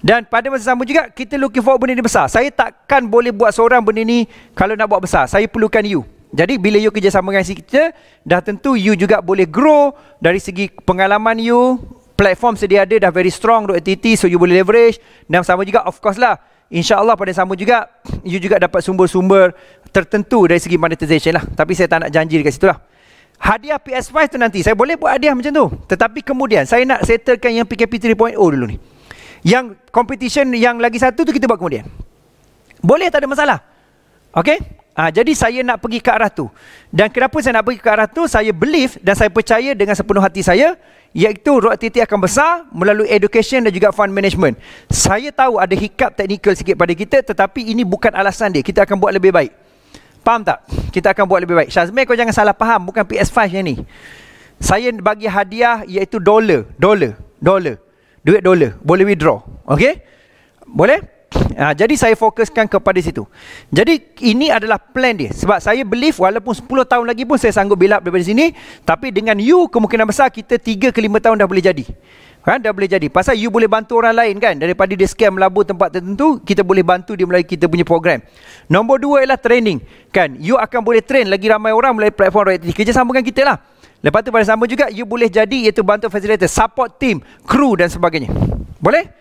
Dan pada masa sama juga kita looking for benda ni besar. Saya takkan boleh buat seorang benda ni kalau nak buat besar. Saya perlukan you. Jadi bila you kerjasama dengan si kita, dah tentu you juga boleh grow dari segi pengalaman you, platform sedia ada dah very strong dot TT so you boleh leverage dan sama juga of course lah. InsyaAllah pada sama juga you juga dapat sumber-sumber tertentu dari segi monetization lah. Tapi saya tak nak janji dekat situ lah. Hadiah PS5 tu nanti saya boleh buat hadiah macam tu. Tetapi kemudian saya nak settlekan yang PKP 3.0 dulu ni yang competition yang lagi satu tu kita buat kemudian. Boleh tak ada masalah. Okey? Ha, jadi saya nak pergi ke arah tu. Dan kenapa saya nak pergi ke arah tu? Saya believe dan saya percaya dengan sepenuh hati saya iaitu road activity akan besar melalui education dan juga fund management. Saya tahu ada hikap teknikal sikit pada kita tetapi ini bukan alasan dia. Kita akan buat lebih baik. Faham tak? Kita akan buat lebih baik. Syazmi kau jangan salah faham. Bukan PS5 yang ni. Saya bagi hadiah iaitu dollar. Dollar. Dollar duit dolar boleh withdraw okey boleh ha, jadi saya fokuskan kepada situ jadi ini adalah plan dia sebab saya believe walaupun 10 tahun lagi pun saya sanggup build up daripada sini tapi dengan you kemungkinan besar kita 3 ke 5 tahun dah boleh jadi kan dah boleh jadi pasal you boleh bantu orang lain kan daripada dia scam labu tempat tertentu kita boleh bantu dia melalui kita punya program nombor 2 ialah training kan you akan boleh train lagi ramai orang melalui platform royalty kerjasama dengan kita lah Lepas tu pada sama juga you boleh jadi iaitu bantu facilitator, support team, crew dan sebagainya. Boleh?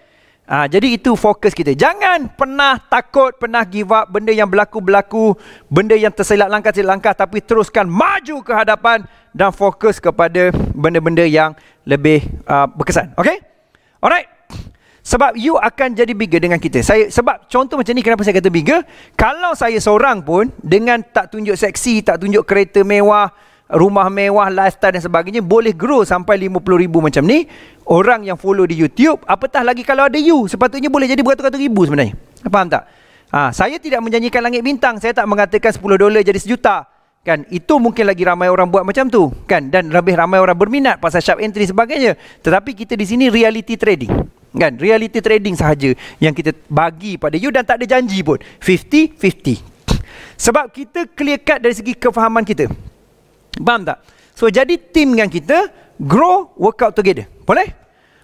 Ha, jadi itu fokus kita. Jangan pernah takut, pernah give up benda yang berlaku-berlaku, benda yang tersilap langkah tersilap langkah tapi teruskan maju ke hadapan dan fokus kepada benda-benda yang lebih uh, berkesan. Okay? Alright. Sebab you akan jadi bigger dengan kita. Saya Sebab contoh macam ni kenapa saya kata bigger? Kalau saya seorang pun dengan tak tunjuk seksi, tak tunjuk kereta mewah, rumah mewah, lifestyle dan sebagainya boleh grow sampai 50,000 macam ni. Orang yang follow di YouTube, apatah lagi kalau ada you, sepatutnya boleh jadi beratus-ratus ribu sebenarnya. Faham tak? Ha, saya tidak menjanjikan langit bintang, saya tak mengatakan 10 dolar jadi sejuta. Kan, itu mungkin lagi ramai orang buat macam tu. Kan, dan lebih ramai orang berminat pasal sharp entry sebagainya. Tetapi kita di sini reality trading. Kan, reality trading sahaja yang kita bagi pada you dan tak ada janji pun. 50-50. Sebab kita clear cut dari segi kefahaman kita. Faham tak? So jadi team dengan kita Grow Workout together Boleh?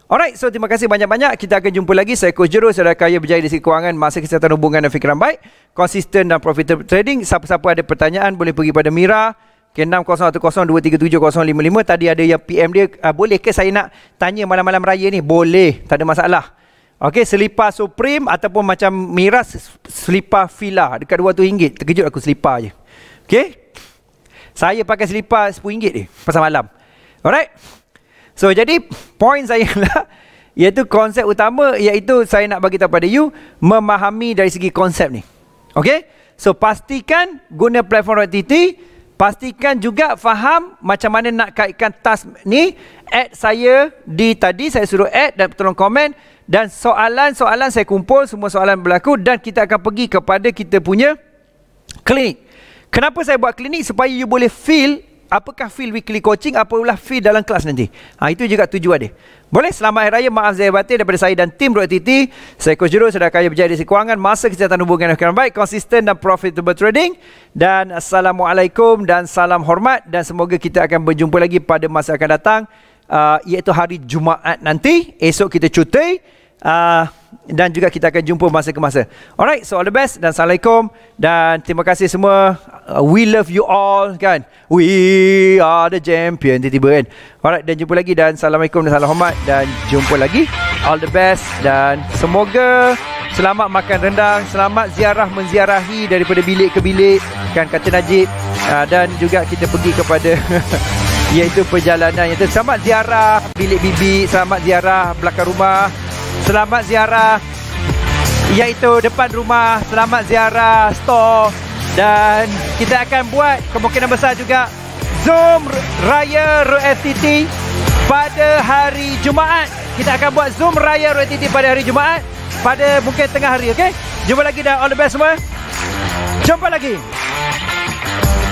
Alright So terima kasih banyak-banyak Kita akan jumpa lagi Saya Coach Jero Saya kaya berjaya di segi kewangan Masa kesihatan hubungan dan fikiran baik Konsisten dan profitable trading Siapa-siapa ada pertanyaan Boleh pergi pada Mira K6010237055 Tadi ada yang PM dia uh, Boleh ke saya nak Tanya malam-malam raya ni Boleh Tak ada masalah Okay Selipar Supreme Ataupun macam Mira Selipar Fila Dekat RM200 Terkejut aku selipar je Okay saya pakai selipas RM10 je pasal malam. Alright? So jadi point saya lah iaitu konsep utama iaitu saya nak bagi tahu pada you memahami dari segi konsep ni. Okay? So pastikan guna platform OTT, pastikan juga faham macam mana nak kaitkan task ni add saya di tadi saya suruh add dan tolong komen dan soalan-soalan saya kumpul semua soalan berlaku dan kita akan pergi kepada kita punya klinik Kenapa saya buat klinik? Supaya you boleh feel Apakah feel weekly coaching Apalah feel dalam kelas nanti ha, Itu juga tujuan dia Boleh selamat hari raya Maaf saya batin Daripada saya dan tim Rok Titi Saya Coach Jero Sudah kaya berjaya di kewangan Masa kesihatan hubungan yang baik Konsisten dan profitable trading Dan Assalamualaikum Dan salam hormat Dan semoga kita akan berjumpa lagi Pada masa akan datang uh, Iaitu hari Jumaat nanti Esok kita cuti uh, dan juga kita akan jumpa masa ke masa. Alright, so all the best dan assalamualaikum dan terima kasih semua. Uh, we love you all kan. We are the champion tiba-tiba kan. Alright, dan jumpa lagi dan assalamualaikum dan salam hormat dan jumpa lagi. All the best dan semoga selamat makan rendang, selamat ziarah menziarahi daripada bilik ke bilik kan kata Najib uh, dan juga kita pergi kepada iaitu perjalanan yang selamat ziarah bilik bibi, selamat ziarah belakang rumah. Selamat ziarah iaitu depan rumah, selamat ziarah store dan kita akan buat kemungkinan besar juga Zoom Raya RTT pada hari Jumaat. Kita akan buat Zoom Raya RTT pada hari Jumaat pada mungkin tengah hari, Okay, Jumpa lagi dan all the best semua. Jumpa lagi.